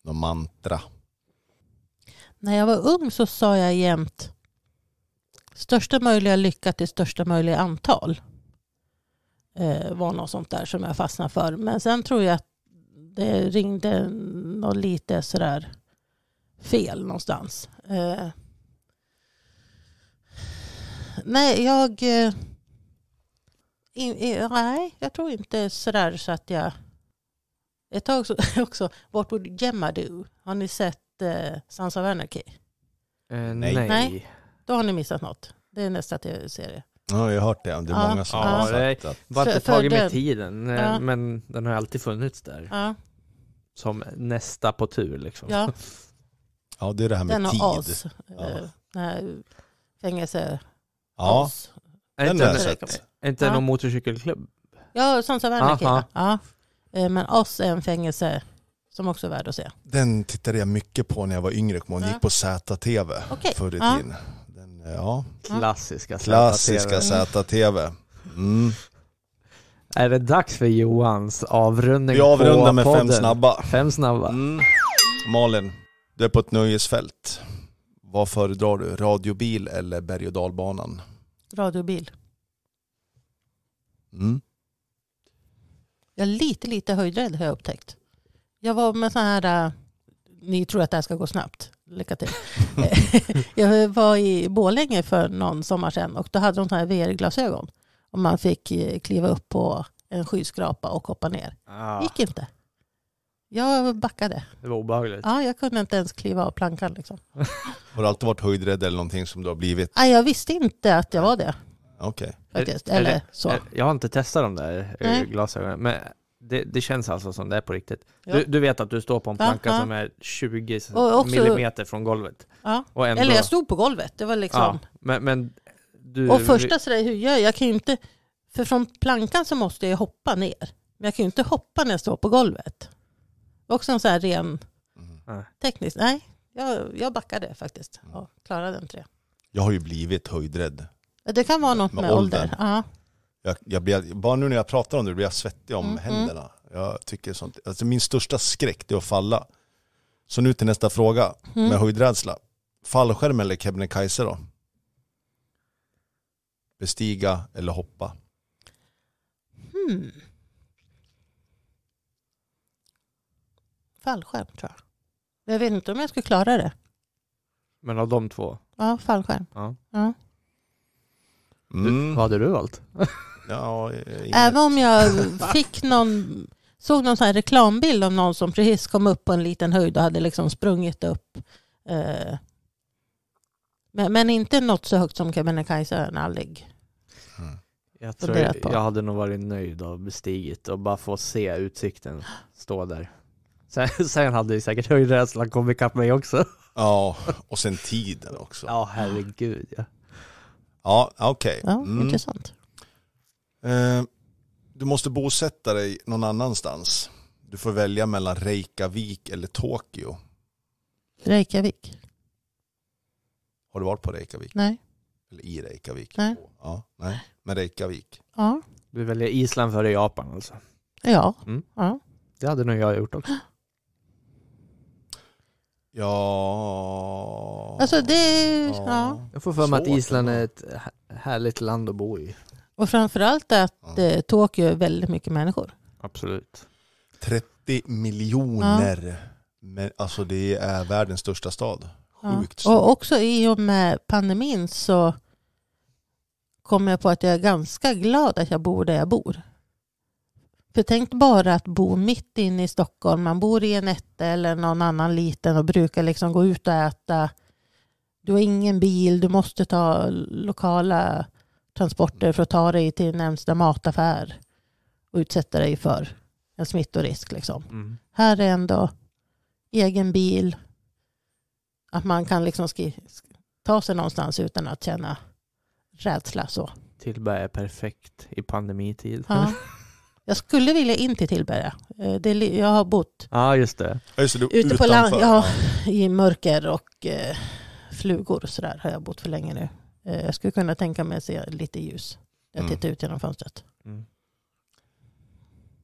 Något mantra? När jag var ung så sa jag jämt största möjliga lycka till största möjliga antal. Eh, var något sånt där som jag fastnade för. Men sen tror jag att det ringde något lite sådär fel någonstans. Eh, nej, jag... In, eh, in, nej, jag tror inte sådär så att jag ett tag så, också, vart bor Gemadu? Har ni sett eh, Sons of Anarchy? Eh, nej. nej. Då har ni missat något. Det är nästa tv-serie. Ja, jag har hört det. Det är ja. många som ja, har sagt att... Det bara inte tagit med tiden, eh, ja. men den har alltid funnits där. Ja. Som nästa på tur liksom. Ja, ja det är det här med den tid. Eh, den har as. fängelse... Ja. den har jag sett. Är inte det någon motorcykelklubb? Ja, Sons of Anarchy. Eh, men oss är en fängelse som också är värd att se. Den tittade jag mycket på när jag var yngre. Hon gick på ZTV okay. förr i tiden. Ja. Eh, ja. Klassiska ZTV. Klassiska ZTV. Mm. Är det dags för Johans avrundning Vi avrundar med podden. fem snabba. Fem snabba. Mm. Malin, du är på ett nöjesfält. Vad föredrar du? Radiobil eller berg och dalbanan? Radiobil. Mm. Jag är lite, lite höjdrädd har jag upptäckt. Jag var med så här, äh, ni tror att det här ska gå snabbt, lycka till. jag var i Bålänge för någon sommar sedan och då hade de så här VR-glasögon. Och man fick eh, kliva upp på en skyskrapa och hoppa ner. Ah. gick inte. Jag backade. Det var obehagligt. Ja, jag kunde inte ens kliva av plankan. Liksom. har du alltid varit höjdrädd eller någonting som du har blivit? Nej, jag visste inte att jag var det. Okej. Faktiskt. Eller så. Jag har inte testat de där eh, Nej. glasögonen, men det, det, känns alltså som det är på riktigt. Du, du, vet att du står på en planka ja, som är 20 också, millimeter från golvet. Ja. Ändå... Eller jag stod på golvet, det var liksom... Men, men du... Och första sådär, hur gör jag? Jag kan ju inte... För från plankan så måste jag hoppa ner. Men jag kan ju inte hoppa när jag står på golvet. Också en sån här ren... Mm. Tekniskt, nej. Jag, jag backade faktiskt och klarade inte det. Jag har ju blivit höjdrädd det kan vara något med, med ålder. Jag, jag blir, bara nu när jag pratar om det blir jag svettig om mm, mm. händerna. Jag tycker sånt. Alltså min största skräck är att falla. Så nu till nästa fråga mm. med höjdrädsla. Fallskärm eller Kebnekaise då? Bestiga eller hoppa? Hmm. Fallskärm tror jag. Jag vet inte om jag skulle klara det. Men av de två? Ja, fallskärm. Ja. ja. Mm. Vad hade du valt? Ja, eh, Även om jag fick någon, såg någon sån här reklambild av någon som precis kom upp på en liten höjd och hade liksom sprungit upp. Eh, men, men, inte något så högt som Kebnekaise aldrig. Mm. Jag tror jag, jag hade nog varit nöjd och bestigit och bara få se utsikten stå där. Sen, sen hade ju säkert höjdrädslan kommit ikapp mig också. Ja, och sen tiden också. Ja, herregud ja. Ja, okej. Okay. Ja, mm. intressant. Eh, du måste bosätta dig någon annanstans. Du får välja mellan Reykjavik eller Tokyo. Reykjavik. Har du varit på Reykjavik? Nej. Eller i Reykjavik? Nej. Ja, nej. Men Reykjavik? Ja. Du väljer Island före Japan alltså? Ja. Mm. ja. Det hade nog jag gjort också. Ja... Alltså det... Ja. ja. Jag får för mig att Island är ett härligt land att bo i. Och framförallt att eh, Tokyo är väldigt mycket människor. Absolut. 30 miljoner. Men, alltså det är världens största stad. Sjukt stor. Och också i och med pandemin så kom jag på att jag är ganska glad att jag bor där jag bor. För tänk bara att bo mitt inne i Stockholm. Man bor i en etta eller någon annan liten och brukar liksom gå ut och äta. Du har ingen bil, du måste ta lokala transporter för att ta dig till närmsta mataffär och utsätta dig för en smittorisk. Liksom. Mm. Här är ändå egen bil, att man kan liksom ta sig någonstans utan att känna rädsla. så. Tillberga är perfekt i pandemitid. Ja. Jag skulle vilja in till Tillberga. Eh, jag har bott ah, just det. ute på land, ja, i mörker och eh, flugor och sådär har jag bott för länge nu. Eh, jag skulle kunna tänka mig att se lite ljus. Jag mm. tittar ut genom fönstret. Mm.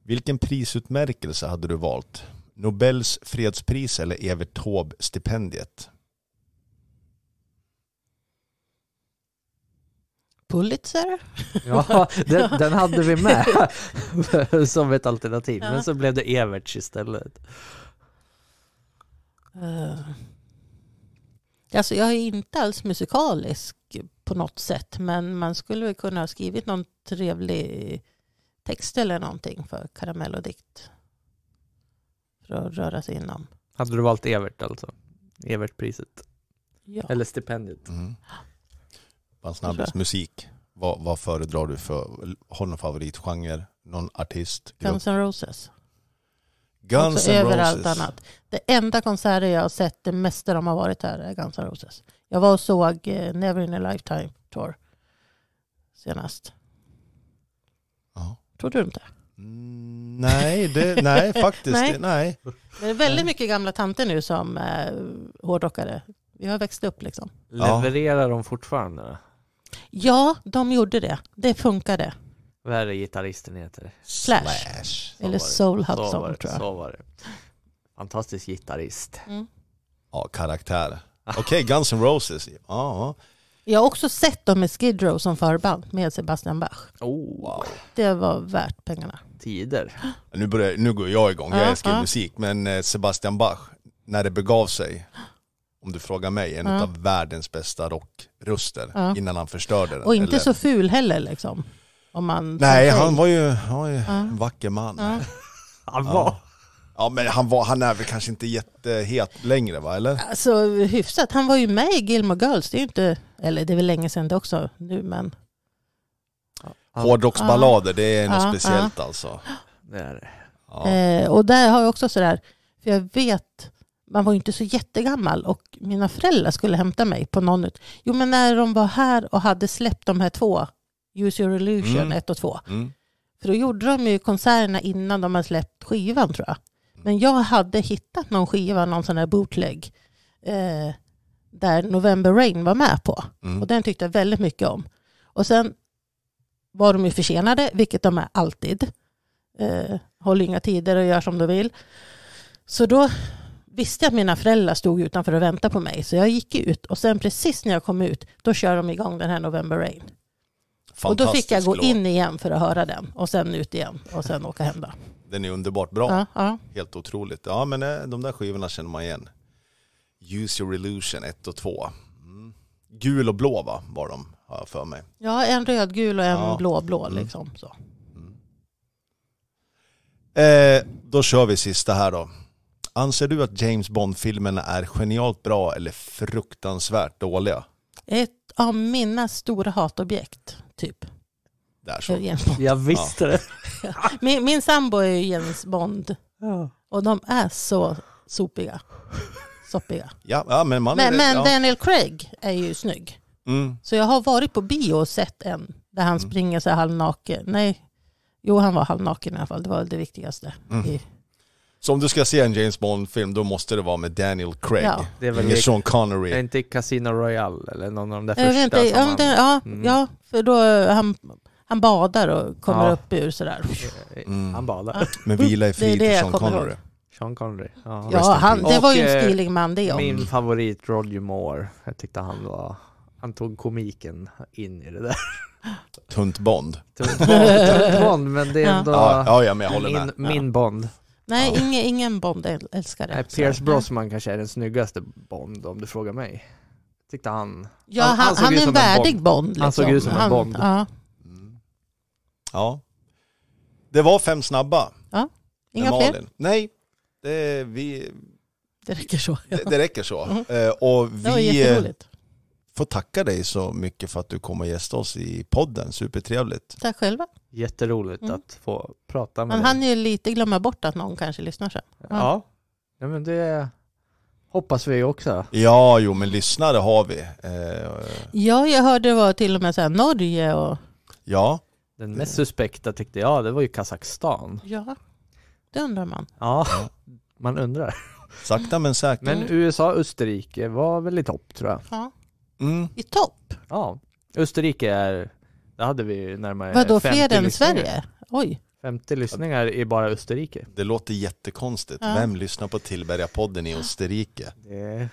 Vilken prisutmärkelse hade du valt? Nobels fredspris eller Evert Taube-stipendiet? Pulitzer? Ja, den, den hade vi med som ett alternativ, ja. men så blev det Everts istället. Uh, alltså jag är inte alls musikalisk på något sätt, men man skulle väl kunna ha skrivit någon trevlig text eller någonting för karamell För att röra sig inom. Hade du valt Evert alltså? Evertpriset? Ja. Eller stipendiet? Mm snabbis, musik. Vad, vad föredrar du för, har du någon favoritgenre, någon artist? Grupp? Guns N' Roses. Guns alltså N' Roses. Överallt annat. Det enda konserter jag har sett, det mesta de har varit här, är Guns N' Roses. Jag var och såg eh, Never in a Lifetime Tour senast. Aha. Tror du inte? Mm, nej, det, nej, faktiskt. nej. Det, nej. det är väldigt mycket gamla tanter nu som eh, hårdrockare. Vi har växt upp liksom. Levererar ja. de fortfarande? Ja, de gjorde det. Det funkade. Vad är det gitarristen heter? Slash. Slash. Eller Soul Hudson tror jag. Så var det. Fantastisk gitarrist. Mm. Ja, karaktär. Okej, okay, Guns N' Roses. Ja. Jag har också sett dem med Skid Row som förband med Sebastian Bach. Oh, wow. Det var värt pengarna. Tider. Nu, börjar, nu går jag igång, jag älskar ja, musik. Men eh, Sebastian Bach, när det begav sig om du frågar mig, en ja. av världens bästa rockröster ja. innan han förstörde den. Och inte eller... så ful heller liksom. Om man Nej, han var ju, han var ju ja. en vacker man. Han var. Ja men han, var, han är väl kanske inte jättehet längre va eller? Alltså hyfsat, han var ju med i Gilmore Girls, det är ju inte, eller det är väl länge sedan det också nu men. Hårdrocksballader, det är något speciellt alltså. Det är det. Eh, och där har jag också sådär, för jag vet man var ju inte så jättegammal och mina föräldrar skulle hämta mig på någon ut. Jo men när de var här och hade släppt de här två, Use Your Illusion 1 mm. och 2. Mm. För då gjorde de ju konserterna innan de hade släppt skivan tror jag. Mm. Men jag hade hittat någon skiva, någon sån här bootleg, eh, där November Rain var med på. Mm. Och den tyckte jag väldigt mycket om. Och sen var de ju försenade, vilket de är alltid. Eh, håller inga tider och gör som de vill. Så då visste att mina föräldrar stod utanför och väntade på mig. Så jag gick ut och sen precis när jag kom ut, då kör de igång den här November Rain. Och då fick jag gå in igen för att höra den och sen ut igen och sen åka hem då. Den är underbart bra. Ja, ja. Helt otroligt. Ja, men eh, de där skivorna känner man igen. Use Your Illusion 1 och 2. Mm. Gul och blå va, var de, har jag för mig. Ja, en rödgul och en ja. blåblå blå, mm. liksom. Mm. Eh, då kör vi sista här då. Anser du att James Bond-filmerna är genialt bra eller fruktansvärt dåliga? Ett av mina stora hatobjekt, typ. Där så. Jag visste det. min, min sambo är ju James Bond. Ja. Och de är så sopiga. Soppiga. Ja, ja, men man men, det, men ja. Daniel Craig är ju snygg. Mm. Så jag har varit på bio och sett en där han mm. springer så halvnaken. Nej, jo han var halvnaken i alla fall. Det var det viktigaste mm. i så om du ska se en James Bond-film då måste det vara med Daniel Craig. Ja. Det är väl med Sean Connery. Är inte Casino Royale eller någon av de där första? Inte, som han, ja, mm. ja, för då han, han badar och kommer ja. upp ur sådär. Eh, mm. Han badar. Ja. Men vila i frid till Sean Connery. Sean Connery. Ja, ja han, det var ju en stilig man det. Om. Min favorit Roger Moore. Jag tyckte han var... Han tog komiken in i det där. Tunt Bond. Tunt Bond, tunt bond men det är ändå ja, ja, men jag håller med. min, min Bond. Nej, ja. ingen, ingen Bond älskare. Nej, Pierce Brosman kanske är den snyggaste Bond om du frågar mig. Tyckte han. Ja, han, han, han, är en värdig en Bond. Liksom. Han såg liksom. ut som en Bond. Ja. ja. Det var fem snabba. Ja, inga fler. Nej, det, vi... Det räcker så. Ja. Det, det, räcker så. Mm. Eh, och vi... Det var eh, jätteroligt får tacka dig så mycket för att du kom och gästade oss i podden. Supertrevligt. Tack själva. Jätteroligt mm. att få prata med Man dig. Han ju lite glömma bort att någon kanske lyssnar sen. Ja, ja. men det hoppas vi också. Ja, jo men lyssnare har vi. Eh, ja, jag hörde det var till och med så här Norge och... Ja. Den mest suspekta tyckte jag, det var ju Kazakstan. Ja, det undrar man. Ja, man undrar. Sakta men säkert. Men USA och Österrike var väl i topp tror jag. Ja. Mm. I topp? Ja. Österrike är där hade vi närmare Vadå, 50 fler än Sverige? Oj. 50 lyssningar i bara Österrike. Det låter jättekonstigt. Ja. Vem lyssnar på Tillberga-podden i Österrike? Det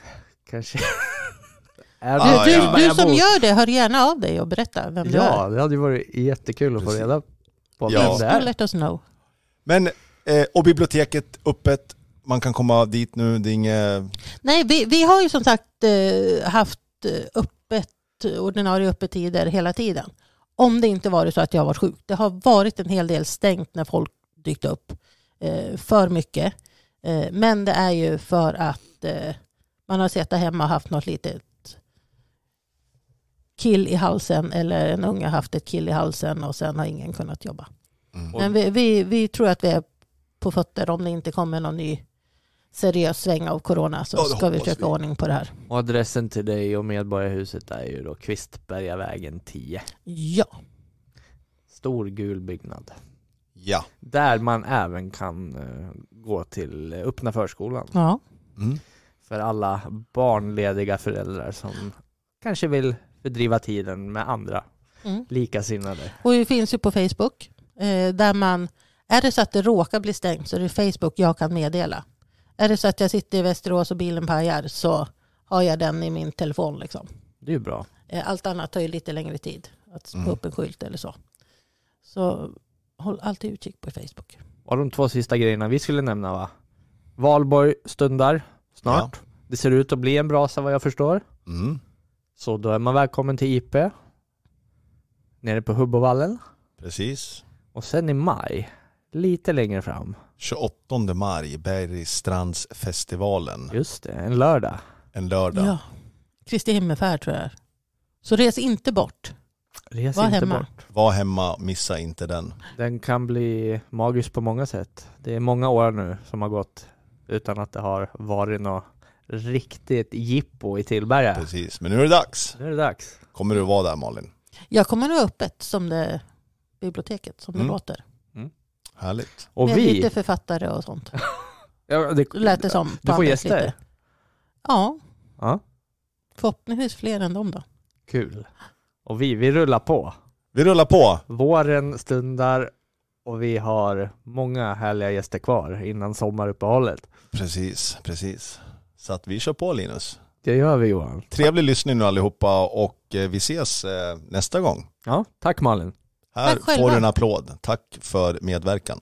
kanske... är du, du, du, som gör det, hör gärna av dig och berätta vem ja, är. Ja, det hade ju varit jättekul att få reda på vem det är. Let us know. Men, eh, och biblioteket öppet, man kan komma dit nu, det är inget... Nej, vi, vi har ju som sagt eh, haft eh, öppet, ordinarie öppettider hela tiden. Om det inte varit så att jag varit sjuk. Det har varit en hel del stängt när folk dykt upp eh, för mycket. Eh, men det är ju för att eh, man har suttit hemma och haft något litet kill i halsen eller en unge haft ett kill i halsen och sen har ingen kunnat jobba. Mm. Men vi, vi, vi tror att vi är på fötter om det inte kommer någon ny seriös sväng av corona så ja, ska vi försöka vi. ordning på det här. Och adressen till dig och Medborgarhuset är ju då Kvistbergavägen 10. Ja. Stor gul byggnad. Ja. Där man även kan eh, gå till eh, öppna förskolan. Ja. Mm. För alla barnlediga föräldrar som kanske vill fördriva tiden med andra mm. likasinnade. Och vi finns ju på Facebook eh, där man är det så att det råkar bli stängt så är det Facebook jag kan meddela. Är det så att jag sitter i Västerås och bilen pajar så har jag den i min telefon. Liksom. Det är ju bra. Eh, allt annat tar ju lite längre tid. Att mm. få mm. upp en skylt eller så. Så håll alltid utkik på Facebook. Var de två sista grejerna vi skulle nämna va? Valborg stundar snart. Ja. Det ser ut att bli en brasa vad jag förstår. Mm. Så då är man välkommen till IP. Nere på Hubbovallen. Precis. Och sen i maj, lite längre fram, 28 maj, Bergstrandsfestivalen. Just det, en lördag. En lördag. Ja. Kristi himmelsfärd tror jag Så res inte bort. Res Var inte hemma. bort. Var hemma, missa inte den. Den kan bli magisk på många sätt. Det är många år nu som har gått utan att det har varit något riktigt jippo i Tillberga. Precis, men nu är det dags. Nu är det dags. Kommer du vara där Malin? Jag kommer nog vara öppet som det biblioteket, som det mm. låter. Härligt. Och vi... vi... Lite författare och sånt. ja, det lät det som. Du får gäster? Lite. Ja. ja. Förhoppningsvis fler än dem då. Kul. Och vi, vi rullar på. Vi rullar på. Våren stundar och vi har många härliga gäster kvar innan sommaruppehållet. Precis, precis. Så att vi kör på Linus. Det gör vi Johan. Trevlig lyssning nu allihopa och eh, vi ses eh, nästa gång. Ja, tack Malin. Här får du en applåd. Tack för medverkan.